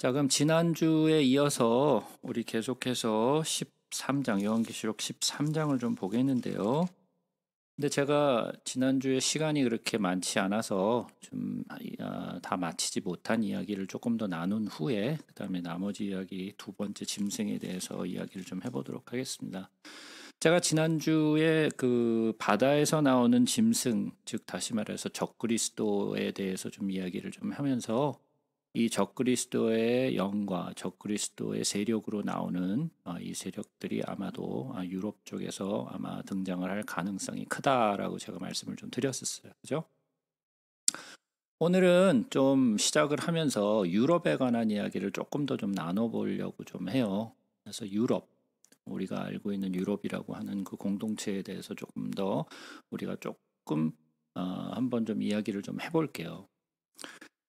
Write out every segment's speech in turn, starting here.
자, 그럼 지난주에 이어서 우리 계속해서 13장, 요한계시록 13장을 좀 보겠는데요. 근데 제가 지난주에 시간이 그렇게 많지 않아서 좀다 아, 마치지 못한 이야기를 조금 더 나눈 후에 그 다음에 나머지 이야기 두 번째 짐승에 대해서 이야기를 좀 해보도록 하겠습니다. 제가 지난주에 그 바다에서 나오는 짐승, 즉 다시 말해서 적그리스도에 대해서 좀 이야기를 좀 하면서 이 적그리스도의 영과 적그리스도의 세력으로 나오는 어, 이 세력들이 아마도 아, 유럽 쪽에서 아마 등장을 할 가능성이 크다라고 제가 말씀을 좀 드렸었어요. 그죠? 오늘은 좀 시작을 하면서 유럽에 관한 이야기를 조금 더 좀 나눠보려고 좀 해요. 그래서 유럽, 우리가 알고 있는 유럽이라고 하는 그 공동체에 대해서 조금 더 우리가 조금 어, 한번 좀 이야기를 좀 해볼게요.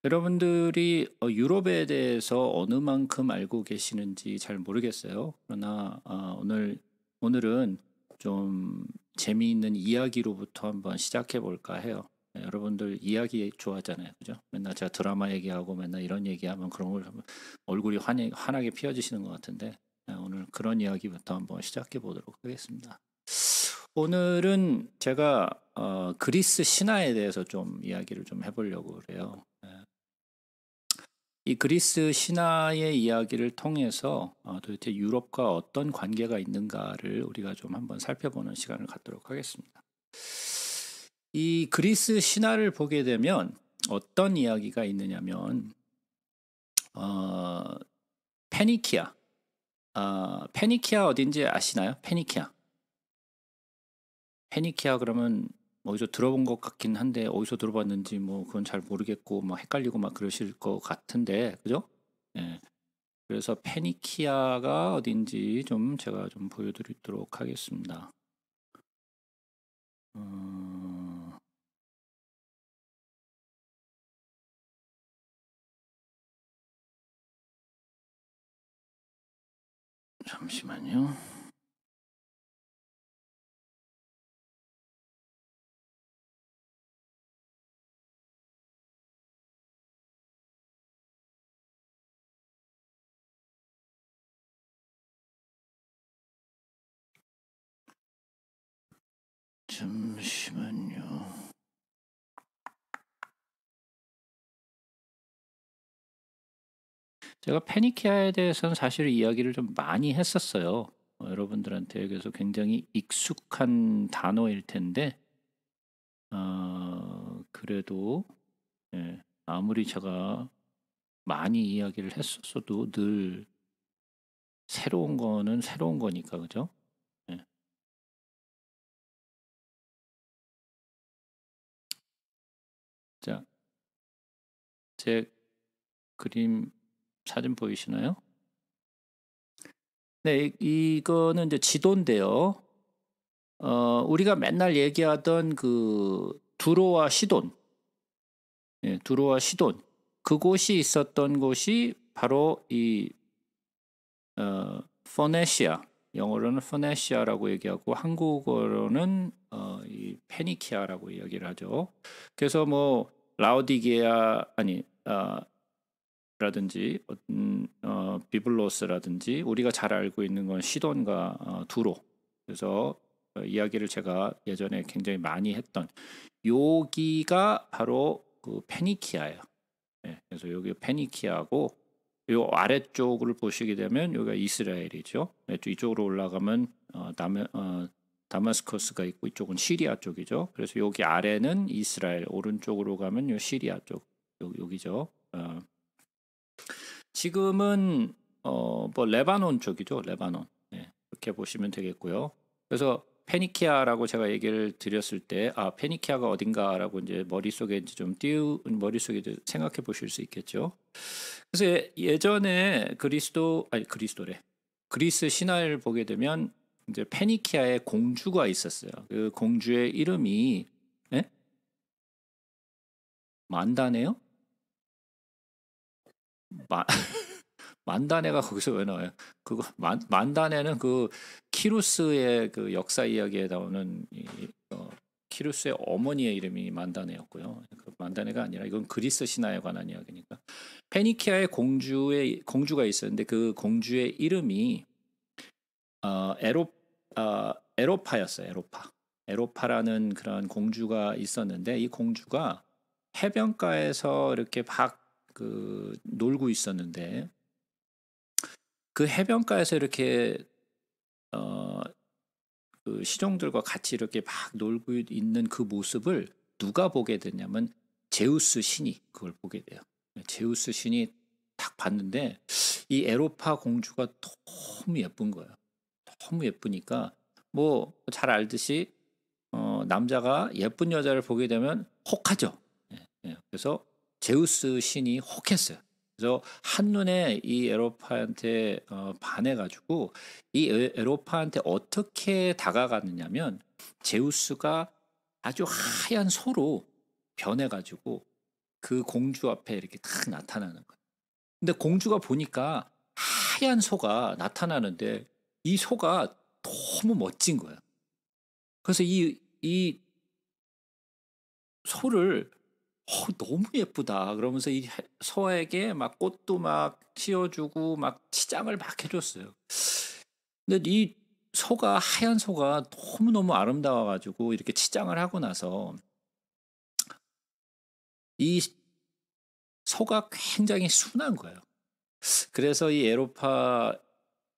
여러분들이 어, 유럽에 대해서 어느 만큼 알고 계시는지 잘 모르겠어요. 그러나 어, 오늘 오늘은 좀 재미있는 이야기로부터 한번 시작해 볼까 해요. 네, 여러분들 이야기 좋아하잖아요, 그죠? 맨날 제가 드라마 얘기하고 맨날 이런 얘기하면 그런 걸 얼굴이 환히, 환하게 피어지시는 것 같은데 네, 오늘 그런 이야기부터 한번 시작해 보도록 하겠습니다. 오늘은 제가 어, 그리스 신화에 대해서 좀 이야기를 좀 해보려고 그래요. 이 그리스 신화의 이야기를 통해서 어, 도대체 유럽과 어떤 관계가 있는가를 우리가 좀 한번 살펴보는 시간을 갖도록 하겠습니다. 이 그리스 신화를 보게 되면 어떤 이야기가 있느냐면 어, 페니키아 어, 페니키아 어딘지 아시나요? 페니키아 페니키아 그러면 어디서 들어본 것 같긴 한데 어디서 들어봤는지 뭐 그건 잘 모르겠고 뭐 헷갈리고 막 그러실 것 같은데 그죠? 예. 그래서 페니키아가 어딘지 좀 제가 좀 보여드리도록 하겠습니다. 어... 잠시만요. 잠시만요. 제가 페니키아에 대해서는 사실 이야기를 좀 많이 했었어요. 어, 여러분들한테 그래서 굉장히 익숙한 단어일 텐데 어, 그래도 예, 아무리 제가 많이 이야기를 했었어도 늘 새로운 거는 새로운 거니까 그죠? 제 그림 사진 보이시나요? 네, 이거는 이제 지도인데요. 어, 우리가 맨날 얘기하던 그 두로와 시돈, 예, 두로와 시돈 그곳이 있었던 곳이 바로 이 어, 포네시아 영어로는 포네시아라고 얘기하고 한국어로는 어, 이 페니키아라고 이야기를 하죠. 그래서 뭐 라우디게아 아니 어, 라든지 음, 어, 비블로스라든지 우리가 잘 알고 있는 건 시돈과 어, 두로 그래서 어, 이야기를 제가 예전에 굉장히 많이 했던 여기가 바로 그 페니키아예요. 네, 그래서 여기 페니키아고 요 아래쪽을 보시게 되면 여기가 이스라엘이죠. 네, 이쪽으로 올라가면 어, 남, 어, 다마스커스가 있고 이쪽은 시리아 쪽이죠. 그래서 여기 아래는 이스라엘, 오른쪽으로 가면 요 시리아 쪽 요, 기죠 어. 지금은 어, 뭐 레바논 쪽이죠. 레바논. 네, 이렇게 보시면 되겠고요. 그래서 페니키아라고 제가 얘기를 드렸을 때, 아, 페니키아가 어딘가라고 이제 머릿속에 이제 좀띄운 머릿속에 생각해 보실 수 있겠죠. 그래서 예, 예전에 그리스도, 아니, 그리스도래. 그리스 신화를 보게 되면 이제 페니키아의 공주가 있었어요. 그 공주의 이름이 에? 예? 만다네요? 마, 만다네가 거기서 왜 나와요? 그거 만, 만다네는 그 키루스의 그 역사 이야기에 나오는 이, 어, 키루스의 어머니의 이름이 만다네였고요. 그 만다네가 아니라 이건 그리스 신화에 관한 이야기니까 페니키아의 공주의 공주가 있었는데 그 공주의 이름이 어, 에로 어, 에로파였어요. 에로파. 에로파라는 그런 공주가 있었는데 이 공주가 해변가에서 이렇게 박그 놀고 있었는데 그 해변가에서 이렇게 어, 그 시종들과 같이 이렇게 막 놀고 있는 그 모습을 누가 보게 됐냐면 제우스 신이 그걸 보게 돼요. 제우스 신이 딱 봤는데 이 에로파 공주가 너무 예쁜 거예요. 너무 예쁘니까 뭐 잘 알듯이 어, 남자가 예쁜 여자를 보게 되면 혹하죠. 예, 예. 그래서 제우스 신이 혹했어요. 그래서 한눈에 이 에로파한테 어, 반해가지고 이 에로파한테 어떻게 다가갔느냐면 제우스가 아주 하얀 소로 변해가지고 그 공주 앞에 이렇게 탁 나타나는 거예요. 근데 공주가 보니까 하얀 소가 나타나는데 이 소가 너무 멋진 거야. 그래서 이, 이 소를 어, 너무 예쁘다. 그러면서 이 소에게 막 꽃도 막 씌워주고 막 치장을 막 해줬어요. 근데 이 소가 하얀 소가 너무 너무 아름다워가지고 이렇게 치장을 하고 나서 이 소가 굉장히 순한 거예요. 그래서 이 에로파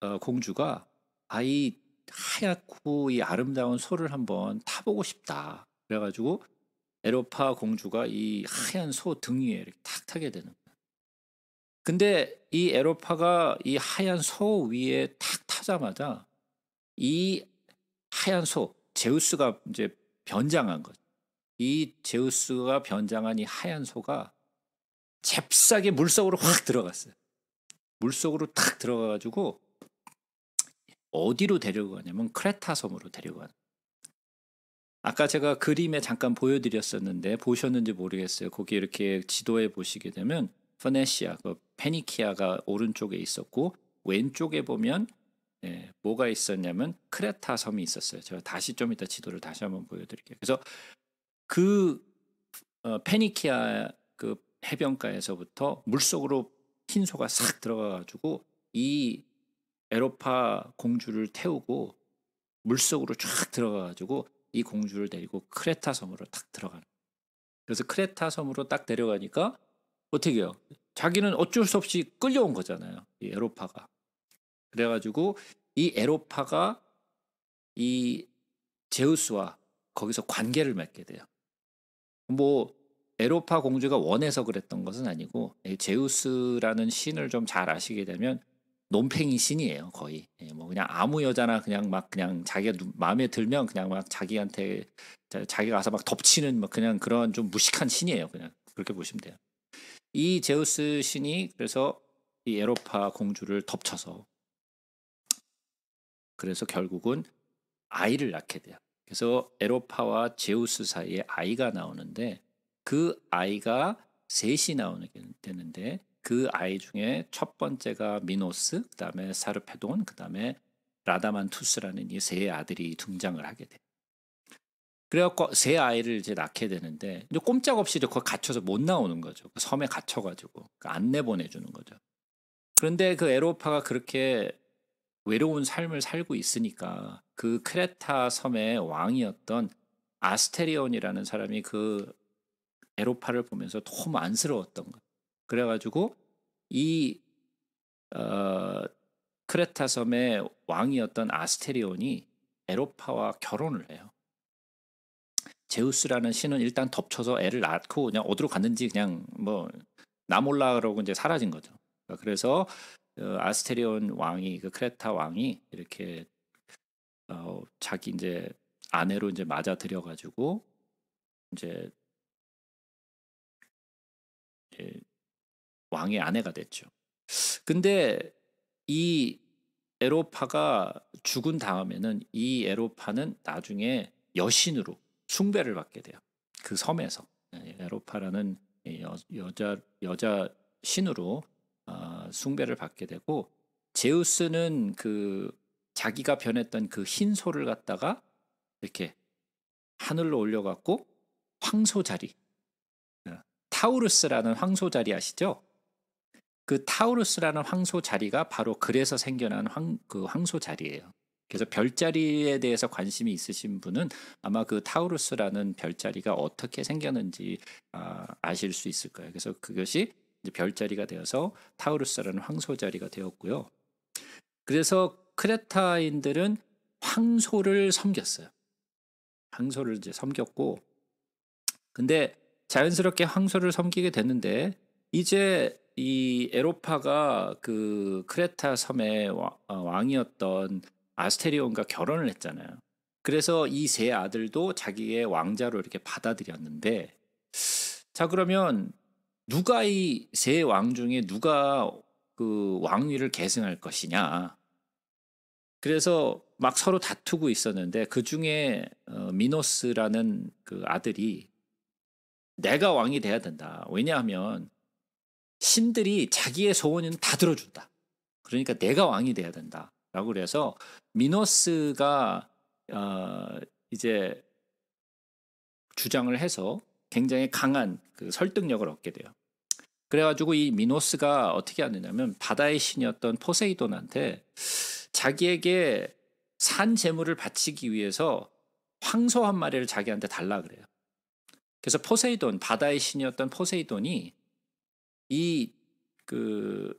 어, 공주가 아이 하얗고 이 아름다운 소를 한번 타보고 싶다. 그래가지고 에로파 공주가 이 하얀 소 등 위에 이렇게 탁 타게 되는 거예요. 근데 이 에로파가 이 하얀 소 위에 탁 타자마자 이 하얀 소 제우스가 이제 변장한 거이 제우스가 변장한 이 하얀 소가 잽싸게 물속으로 확 들어갔어요. 물속으로 탁 들어가가지고 어디로 데려고 가냐면 크레타 섬으로 데려가. 아까 제가 그림에 잠깐 보여드렸었는데 보셨는지 모르겠어요. 거기 이렇게 지도에 보시게 되면 퍼네시아, 그 페니키아가 오른쪽에 있었고 왼쪽에 보면 예, 뭐가 있었냐면 크레타 섬이 있었어요. 제가 다시 좀 이따 지도를 다시 한번 보여드릴게요. 그래서 그 어, 페니키아 그 해변가에서부터 물속으로 흰소가 싹 들어가가지고 이 에로파 공주를 태우고 물속으로 쫙 들어가가지고 이 공주를 데리고 크레타 섬으로 딱 들어가는. 그래서 크레타 섬으로 딱 내려가니까 어떻게 해요? 자기는 어쩔 수 없이 끌려온 거잖아요. 이 에로파가. 그래가지고 이 에로파가 이 제우스와 거기서 관계를 맺게 돼요. 뭐 에로파 공주가 원해서 그랬던 것은 아니고 제우스라는 신을 좀 잘 아시게 되면 논팽이 신이에요 거의 예, 뭐 그냥 아무 여자나 그냥 막 그냥 자기가 마음에 들면 그냥 막 자기한테 자기가 가서 막 덮치는 뭐 그냥 그런 좀 무식한 신이에요 그냥 그렇게 보시면 돼요 이 제우스 신이 그래서 이 에로파 공주를 덮쳐서 그래서 결국은 아이를 낳게 돼요 그래서 에로파와 제우스 사이에 아이가 나오는데 그 아이가 셋이 나오게 되는데 그 아이 중에 첫 번째가 미노스, 그 다음에 사르페돈, 그 다음에 라다만투스라는 이 세 아들이 등장을 하게 돼. 그래갖고 세 아이를 이제 낳게 되는데 이제 꼼짝없이 이제 거기 갇혀서 못 나오는 거죠. 그 섬에 갇혀가지고 그 안 내보내주는 거죠. 그런데 그 에로파가 그렇게 외로운 삶을 살고 있으니까 그 크레타 섬의 왕이었던 아스테리온이라는 사람이 그 에로파를 보면서 너무 안쓰러웠던 거예요. 그래가지고 이 어, 크레타 섬의 왕이었던 아스테리온이 에로파와 결혼을 해요. 제우스라는 신은 일단 덮쳐서 애를 낳고 그냥 어디로 갔는지 그냥 뭐 나몰라 그러고 이제 사라진 거죠. 그러니까 그래서 어, 아스테리온 왕이 그 크레타 왕이 이렇게 어, 자기 이제 아내로 이제 맞아 들여가지고 이제 왕의 아내가 됐죠. 근데 이 에로파가 죽은 다음에는 이 에로파는 나중에 여신으로 숭배를 받게 돼요. 그 섬에서 예, 에로파라는 여, 여자 여자 신으로 어, 숭배를 받게 되고 제우스는 그 자기가 변했던 그흰 소를 갖다가 이렇게 하늘로 올려갖고 황소 자리 어, 타우루스라는 황소 자리 아시죠? 그 타우루스라는 황소 자리가 바로 그래서 생겨난 황, 그 황소 자리예요. 그래서 별자리에 대해서 관심이 있으신 분은 아마 그 타우루스라는 별자리가 어떻게 생겼는지 아, 아실 수 있을 거예요. 그래서 그것이 이제 별자리가 되어서 타우루스라는 황소 자리가 되었고요. 그래서 크레타인들은 황소를 섬겼어요. 황소를 이제 섬겼고, 근데 자연스럽게 황소를 섬기게 됐는데 이제 이 에로파가 그 크레타 섬의 어, 왕이었던 아스테리온과 결혼을 했잖아요. 그래서 이 세 아들도 자기의 왕자로 이렇게 받아들였는데 자 그러면 누가 이 세 왕 중에 누가 그 왕위를 계승할 것이냐. 그래서 막 서로 다투고 있었는데 그 중에 어, 미노스라는 그 아들이 내가 왕이 돼야 된다. 왜냐하면 신들이 자기의 소원은 다 들어준다. 그러니까 내가 왕이 돼야 된다라고 그래서 미노스가 어, 이제 주장을 해서 굉장히 강한 그 설득력을 얻게 돼요. 그래가지고 이 미노스가 어떻게 하느냐면 바다의 신이었던 포세이돈한테 자기에게 산 재물을 바치기 위해서 황소 한 마리를 자기한테 달라 그래요. 그래서 포세이돈 바다의 신이었던 포세이돈이 이그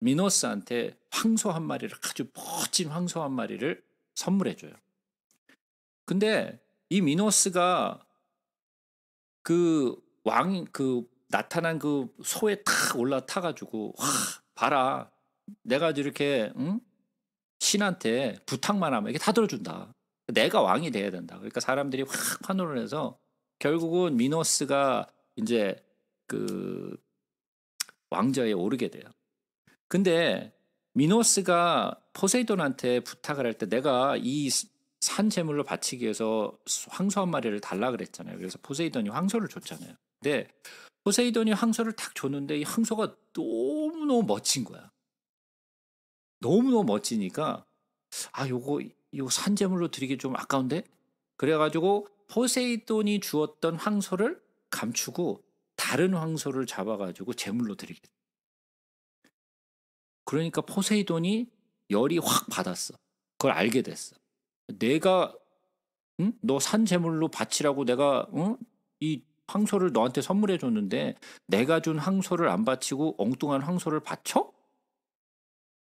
미노스한테 황소 한 마리를 아주 멋진 황소 한 마리를 선물해 줘요. 근데 이 미노스가 그 왕그 그 나타난 그 소에 탁 올라타 가지고 와 봐라 내가 이렇게 응? 신한테 부탁만 하면 이게 다 들어준다. 내가 왕이 돼야 된다. 그러니까 사람들이 확 환호를 해서 결국은 미노스가 이제 그 왕좌에 오르게 돼요. 근데 미노스가 포세이돈한테 부탁을 할 때 내가 이산 제물로 바치기 위해서 황소 한 마리를 달라 그랬잖아요. 그래서 포세이돈이 황소를 줬잖아요. 근데 포세이돈이 황소를 탁 줬는데 이 황소가 너무너무 멋진 거야. 너무너무 멋지니까 아 요거 요 산재물로 드리기 좀 아까운데 그래가지고 포세이돈이 주었던 황소를 감추고 다른 황소를 잡아가지고 제물로 드리겠다. 그러니까 포세이돈이 열이 확 받았어. 그걸 알게 됐어. 내가 응? 너 산 제물로 바치라고 내가 응? 이 황소를 너한테 선물해 줬는데 내가 준 황소를 안 바치고 엉뚱한 황소를 바쳐?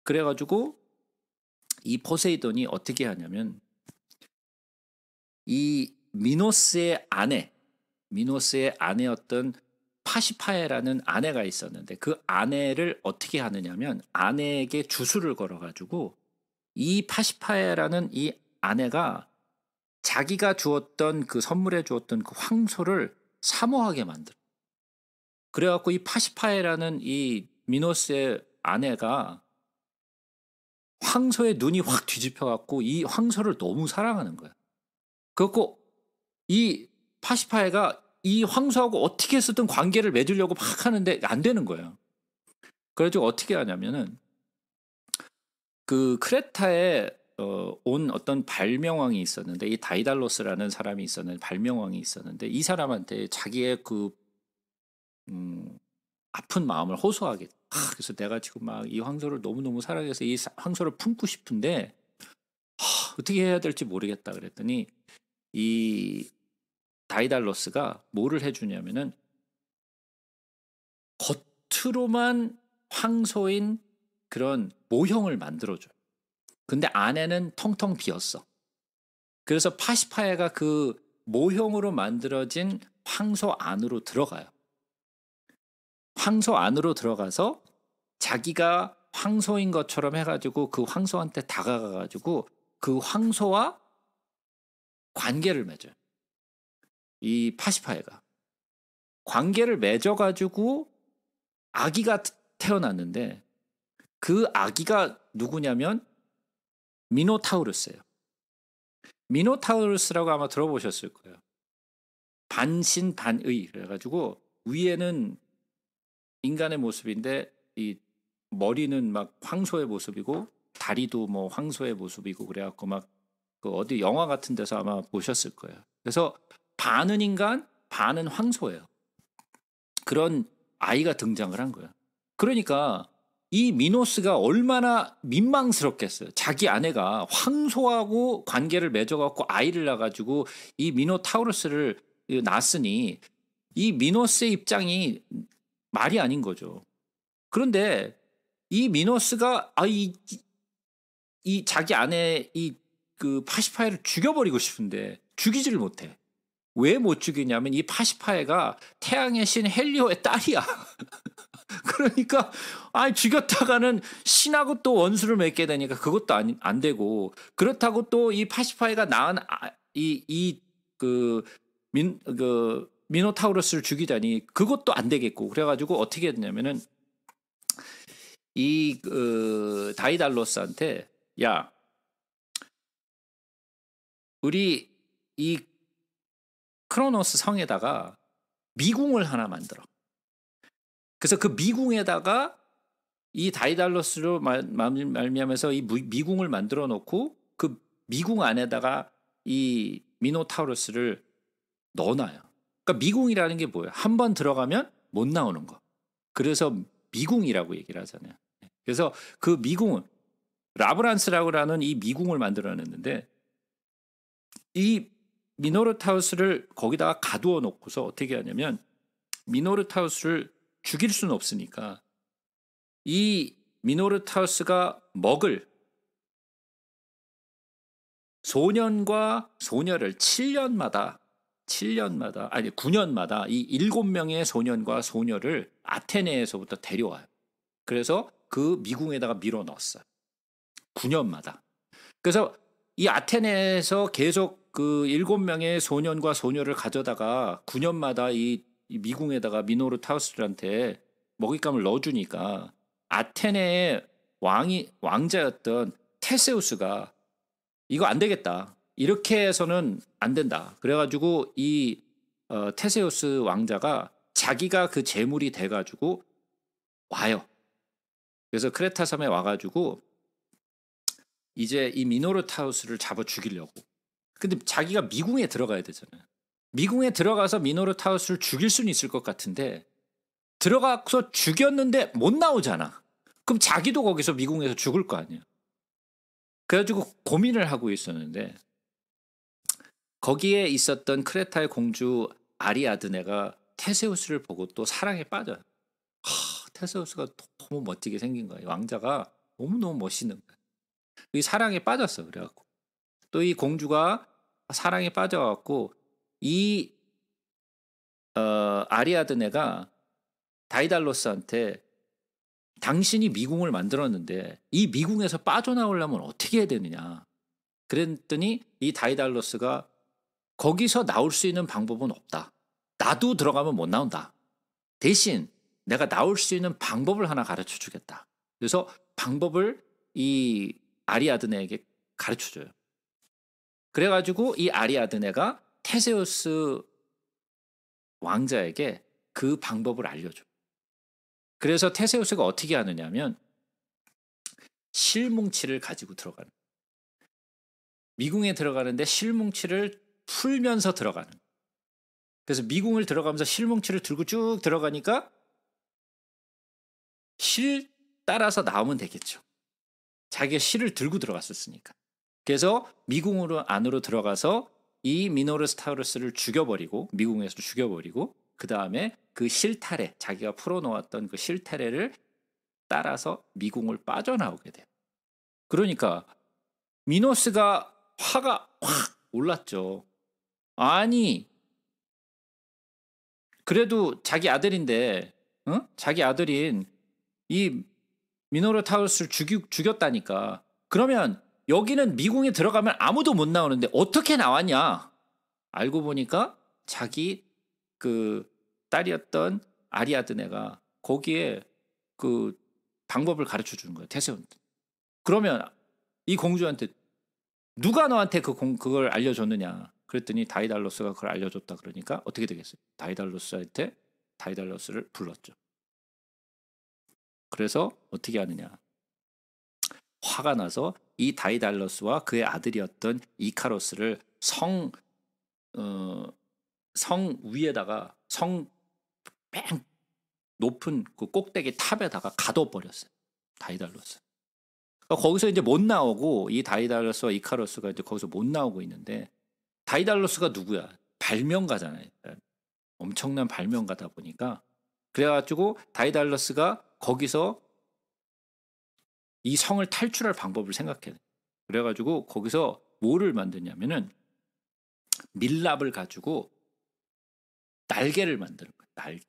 그래가지고 이 포세이돈이 어떻게 하냐면 이 미노스의 아내, 미노스의 아내였던 파시파에라는 아내가 있었는데 그 아내를 어떻게 하느냐면 아내에게 주술을 걸어가지고 이 파시파에라는 이 아내가 자기가 주었던 그선물에 주었던 그 황소를 사모하게 만들어. 그래갖고 이 파시파에라는 이 미노스의 아내가 황소의 눈이 확 뒤집혀갖고 이 황소를 너무 사랑하는 거야. 그렇고이 파시파에가 이 황소하고 어떻게 해서든 관계를 맺으려고 막 하는데 안 되는 거예요. 그래가 어떻게 하냐면은 그 크레타에 어, 온 어떤 발명왕이 있었는데 이 다이달로스라는 사람이 있었는데 발명왕이 있었는데 이 사람한테 자기의 그 음, 아픈 마음을 호소하게 아, 그래서 내가 지금 막 이 황소를 너무너무 사랑해서 이 황소를 품고 싶은데 아, 어떻게 해야 될지 모르겠다 그랬더니 이 다이달러스가 뭐를 해주냐면은 겉으로만 황소인 그런 모형을 만들어줘요. 근데 안에는 텅텅 비었어. 그래서 파시파야가 그 모형으로 만들어진 황소 안으로 들어가요. 황소 안으로 들어가서 자기가 황소인 것처럼 해가지고 그 황소한테 다가가가지고 그 황소와 관계를 맺어요. 이 파시파이가 관계를 맺어가지고 아기가 태어났는데 그 아기가 누구냐면 미노타우루스예요. 미노타우루스라고 아마 들어보셨을 거예요. 반신반의 그래가지고 위에는 인간의 모습인데 이 머리는 막 황소의 모습이고 다리도 뭐 황소의 모습이고 그래갖고 막그 어디 영화 같은 데서 아마 보셨을 거예요. 그래서 반은 인간, 반은 황소예요. 그런 아이가 등장을 한 거예요. 그러니까 이 미노스가 얼마나 민망스럽겠어요. 자기 아내가 황소하고 관계를 맺어갖고 아이를 낳아가지고 이 미노타우루스를 낳았으니 이 미노스의 입장이 말이 아닌 거죠. 그런데 이 미노스가 아이 이 자기 아내 이그 파시파이를 죽여버리고 싶은데 죽이지를 못해. 왜못 죽이냐면 이 파시파에가 태양의 신 헬리오의 딸이야. 그러니까 아 죽였다가는 신하고 또 원수를 맺게 되니까 그것도 안, 안 되고 그렇다고 또 이 파시파이가 낳은 아, 이이 그 민그 그, 그 미노타우러스를 죽이다니 그것도 안 되겠고 그래가지고 어떻게 했냐면은 이 그 다이달로스한테 야 우리 이 크로노스 성에다가 미궁을 하나 만들어. 그래서 그 미궁에다가 이다이달로스로 말, 미암아서이 미궁을 만들어 놓고 그 미궁 안에다가 이 미노타우루스를 넣어놔요. 그러니까 미궁이라는 게 뭐예요? 한번 들어가면 못 나오는 거. 그래서 미궁이라고 얘기를 하잖아요. 네. 그래서 그 미궁은 라브란스라고 하는 이 미궁을 만들어냈는데 이 미노르타우스를 거기다가 가두어 놓고서 어떻게 하냐면 미노르타우스를 죽일 수는 없으니까 이 미노르타우스가 먹을 소년과 소녀를 7년마다 7년마다 아니 9년마다 이 7명의 소년과 소녀를 아테네에서부터 데려와요. 그래서 그 미궁에다가 밀어 넣었어요. 9년마다. 그래서 이 아테네에서 계속 그 일곱 명의 소년과 소녀를 가져다가 9년마다 이 미궁에다가 미노르 타우스들한테 먹잇감을 넣어주니까 아테네의 왕이 왕자였던 테세우스가 이거 안 되겠다. 이렇게 해서는 안 된다. 그래가지고 이 어, 테세우스 왕자가 자기가 그 재물이 돼가지고 와요. 그래서 크레타 섬에 와가지고 이제 이 미노르 타우스를 잡아 죽이려고 근데 자기가 미궁에 들어가야 되잖아요. 미궁에 들어가서 미노르타우스를 죽일 수는 있을 것 같은데 들어가서 죽였는데 못 나오잖아. 그럼 자기도 거기서 미궁에서 죽을 거아니에요 그래가지고 고민을 하고 있었는데 거기에 있었던 크레타의 공주 아리아드네가 테세우스를 보고 또 사랑에 빠져. 하, 테세우스가 너무 멋지게 생긴 거예요 왕자가 너무너무 멋있는 거야. 이 사랑에 빠졌어. 그래갖고. 또 이 공주가 사랑에 빠져갖고 이 어, 아리아드네가 다이달로스한테 당신이 미궁을 만들었는데 이 미궁에서 빠져나오려면 어떻게 해야 되느냐. 그랬더니 이 다이달로스가 거기서 나올 수 있는 방법은 없다. 나도 들어가면 못 나온다. 대신 내가 나올 수 있는 방법을 하나 가르쳐 주겠다. 그래서 방법을 이 아리아드네에게 가르쳐 줘요. 그래가지고 이 아리아드네가 테세우스 왕자에게 그 방법을 알려줘. 그래서 테세우스가 어떻게 하느냐면 실뭉치를 가지고 들어가는. 미궁에 들어가는데 실뭉치를 풀면서 들어가는. 그래서 미궁을 들어가면서 실뭉치를 들고 쭉 들어가니까 실 따라서 나오면 되겠죠. 자기가 실을 들고 들어갔었으니까. 그래서 미궁으로 안으로 들어가서 이 미노르스타우루스를 죽여버리고 미궁에서 죽여버리고 그 다음에 그 실타래 자기가 풀어놓았던 그 실타래를 따라서 미궁을 빠져나오게 돼요. 그러니까 미노스가 화가 확 올랐죠. 아니 그래도 자기 아들인데 어? 자기 아들인 이 미노르 타우스를 죽였다니까 그러면 여기는 미궁에 들어가면 아무도 못 나오는데 어떻게 나왔냐? 알고 보니까 자기 그 딸이었던 아리아드네가 거기에 그 방법을 가르쳐 주는 거예요. 테세운테. 그러면 이 공주한테 누가 너한테 그 공, 그걸 알려줬느냐? 그랬더니 다이달로스가 그걸 알려줬다 그러니까 어떻게 되겠어요? 다이달로스한테 다이달로스를 불렀죠. 그래서 어떻게 하느냐? 화가 나서 이 다이달러스와 그의 아들이었던 이카로스를 성, 어, 성 위에다가 성 뺑 높은 그 꼭대기 탑에다가 가둬버렸어요. 다이달러스. 그러니까 거기서 이제 못 나오고 이 다이달러스와 이카로스가 이제 거기서 못 나오고 있는데 다이달러스가 누구야? 발명가잖아요. 엄청난 발명가다 보니까 그래가지고 다이달러스가 거기서 이 성을 탈출할 방법을 생각해 그래가지고 거기서 뭐를 만드냐면은 밀랍을 가지고 날개를 만드는 거예날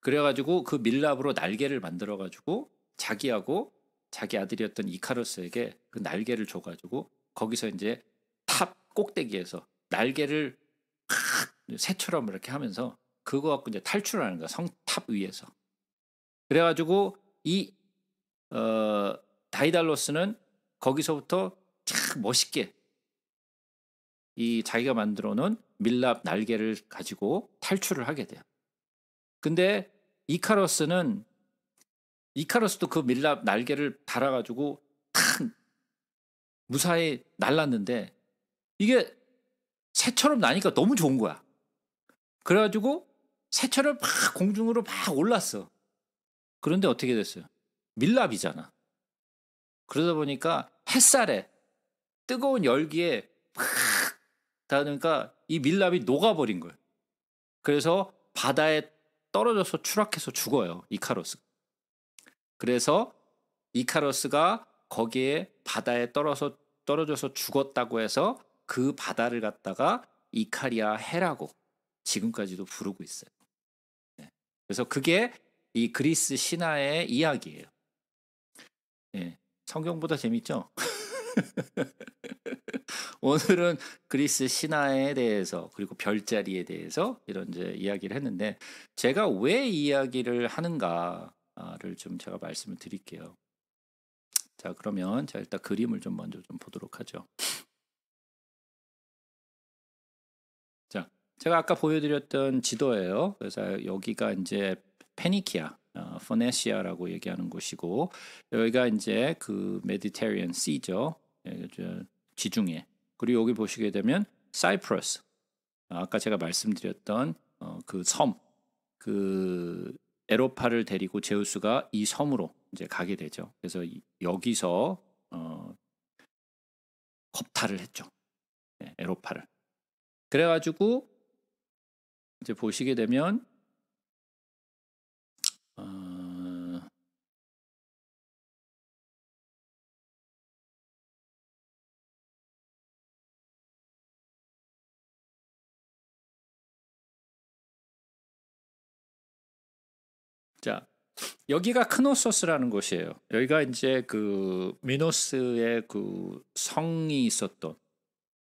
그래가지고 그 밀랍으로 날개를 만들어가지고 자기하고 자기 아들이었던 이카로스에게 그 날개를 줘가지고 거기서 이제 탑 꼭대기에서 날개를 새처럼 이렇게 하면서 그거 갖고 이제 탈출하는 거야 성탑 위에서 그래가지고 이 어, 다이달로스는 거기서부터 참 멋있게 이 자기가 만들어 놓은 밀랍 날개를 가지고 탈출을 하게 돼요. 근데 이카로스는 이카로스도 그 밀랍 날개를 달아가지고 탁 무사히 날랐는데 이게 새처럼 나니까 너무 좋은 거야. 그래가지고 새처럼 막 공중으로 막 올랐어. 그런데 어떻게 됐어요? 밀랍이잖아. 그러다 보니까 햇살에 뜨거운 열기에 팍 닿으니까 이 밀랍이 녹아버린 거예요. 그래서 바다에 떨어져서 추락해서 죽어요. 이카로스. 그래서 이카로스가 거기에 바다에 떨어서 떨어져서 죽었다고 해서 그 바다를 갖다가 이카리아 해라고 지금까지도 부르고 있어요. 네. 그래서 그게 이 그리스 신화의 이야기예요. 예, 성경보다 재밌죠? 오늘은 그리스 신화에 대해서 그리고 별자리에 대해서 이런 이제 이야기를 했는데 제가 왜 이야기를 하는가를 좀 제가 말씀을 드릴게요. 자 그러면 제가 일단 그림을 좀 먼저 좀 보도록 하죠. 자 제가 아까 보여드렸던 지도예요. 그래서 여기가 이제 페니키아 어, 포네시아라고 얘기하는 곳이고 여기가 이제 그 메디테리언 씨죠. 예, 지중해. 그리고 여기 보시게 되면 사이프러스. 어, 아까 제가 말씀드렸던 어, 그 섬. 그 에로파를 데리고 제우스가 이 섬으로 이제 가게 되죠. 그래서 여기서 어, 겁탈을 했죠. 네, 에로파를. 그래가지고 이제 보시게 되면 자, 여기가 크노소스라는 곳이에요. 여기가 이제 그 미노스의 그 성이 있었던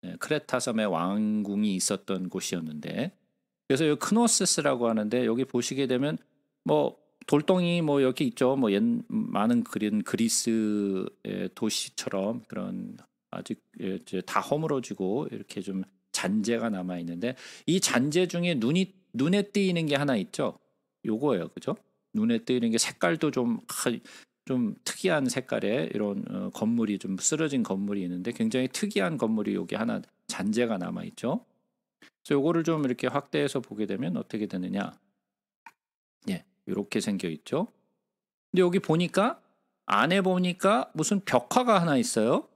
네, 크레타 섬의 왕궁이 있었던 곳이었는데 그래서 여기 크노스스라고 하는데 여기 보시게 되면 뭐 돌덩이 뭐 여기 있죠. 뭐 옛, 많은 그린 그리스의 도시처럼 그런 아직 이제 다 허물어지고 이렇게 좀 잔재가 남아 있는데 이 잔재 중에 눈이 눈에 띄는 게 하나 있죠. 요거예요. 그죠? 눈에 띄는 게 색깔도 좀 좀 특이한 색깔의 이런 어, 건물이 좀 쓰러진 건물이 있는데 굉장히 특이한 건물이 여기 하나 잔재가 남아 있죠. 그래서 요거를 좀 이렇게 확대해서 보게 되면 어떻게 되느냐? 예, 이렇게 생겨 있죠. 근데 여기 보니까 안에 보니까 무슨 벽화가 하나 있어요.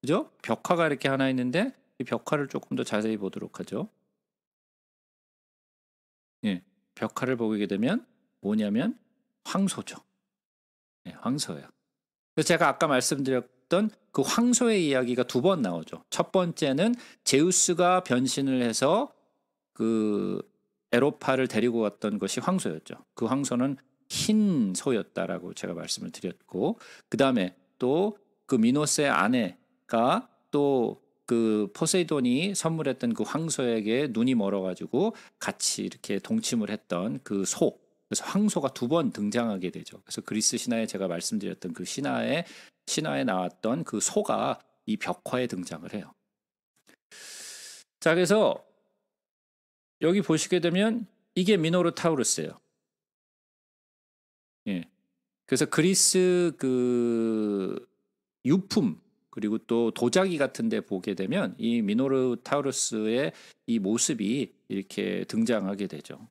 그죠? 벽화가 이렇게 하나 있는데 이 벽화를 조금 더 자세히 보도록 하죠. 예, 벽화를 보게 되면 뭐냐면 황소죠. 네, 황소예요. 그래서 제가 아까 말씀드렸던 그 황소의 이야기가 두 번 나오죠. 첫 번째는 제우스가 변신을 해서 그 에로파를 데리고 왔던 것이 황소였죠. 그 황소는 흰 소였다라고 제가 말씀을 드렸고 그다음에 또 그 미노스의 아내가 또 그 포세이돈이 선물했던 그 황소에게 눈이 멀어가지고 같이 이렇게 동침을 했던 그 소. 그래서 황소가 두 번 등장하게 되죠. 그래서 그리스 신화에 제가 말씀드렸던 그 신화에 신화에 나왔던 그 소가 이 벽화에 등장을 해요. 자, 그래서 여기 보시게 되면 이게 미노르 타우루스예요. 예. 그래서 그리스 그 유품 그리고 또 도자기 같은 데 보게 되면 이 미노르 타우루스의 이 모습이 이렇게 등장하게 되죠.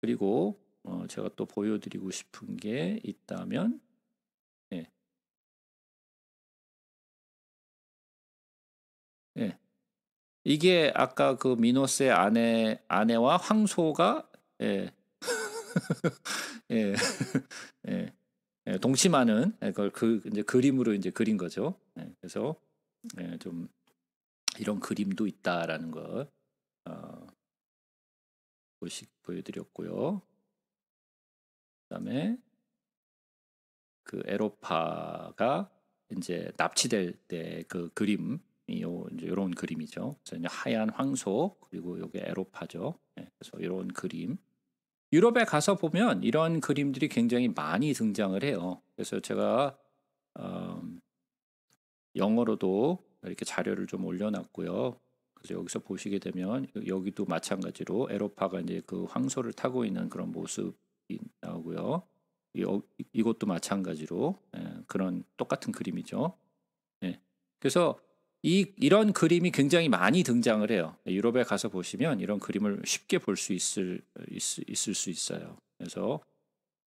그리고 어, 제가 또 보여드리고 싶은 게 있다면 예. 예. 이게 아까 그 미노스의 아내 아내와 황소가 예. 예. 예. 예. 동침하는 예, 그걸 그 이제 그림으로 이제 그린 거죠. 예. 그래서 예, 좀 이런 그림도 있다라는 걸 어, 보시, 보여드렸고요. 그다음에 그 에로파가 이제 납치될 때 그 그림 이요 이제 이런 그림이죠. 그래서 하얀 황소 그리고 요게 에로파죠. 예, 그래서 이런 그림. 유럽에 가서 보면 이런 그림들이 굉장히 많이 등장을 해요. 그래서 제가 어, 영어로도 이렇게 자료를 좀 올려놨고요. 그래서 여기서 보시게 되면 여기도 마찬가지로 에로파가 이제 그 황소를 타고 있는 그런 모습 나오고요. 이, 어, 이것도 마찬가지로 예, 그런 똑같은 그림이죠. 예. 그래서 이, 이런 그림이 굉장히 많이 등장을 해요. 유럽에 가서 보시면 이런 그림을 쉽게 볼 수 있을, 있을, 수 있어요. 그래서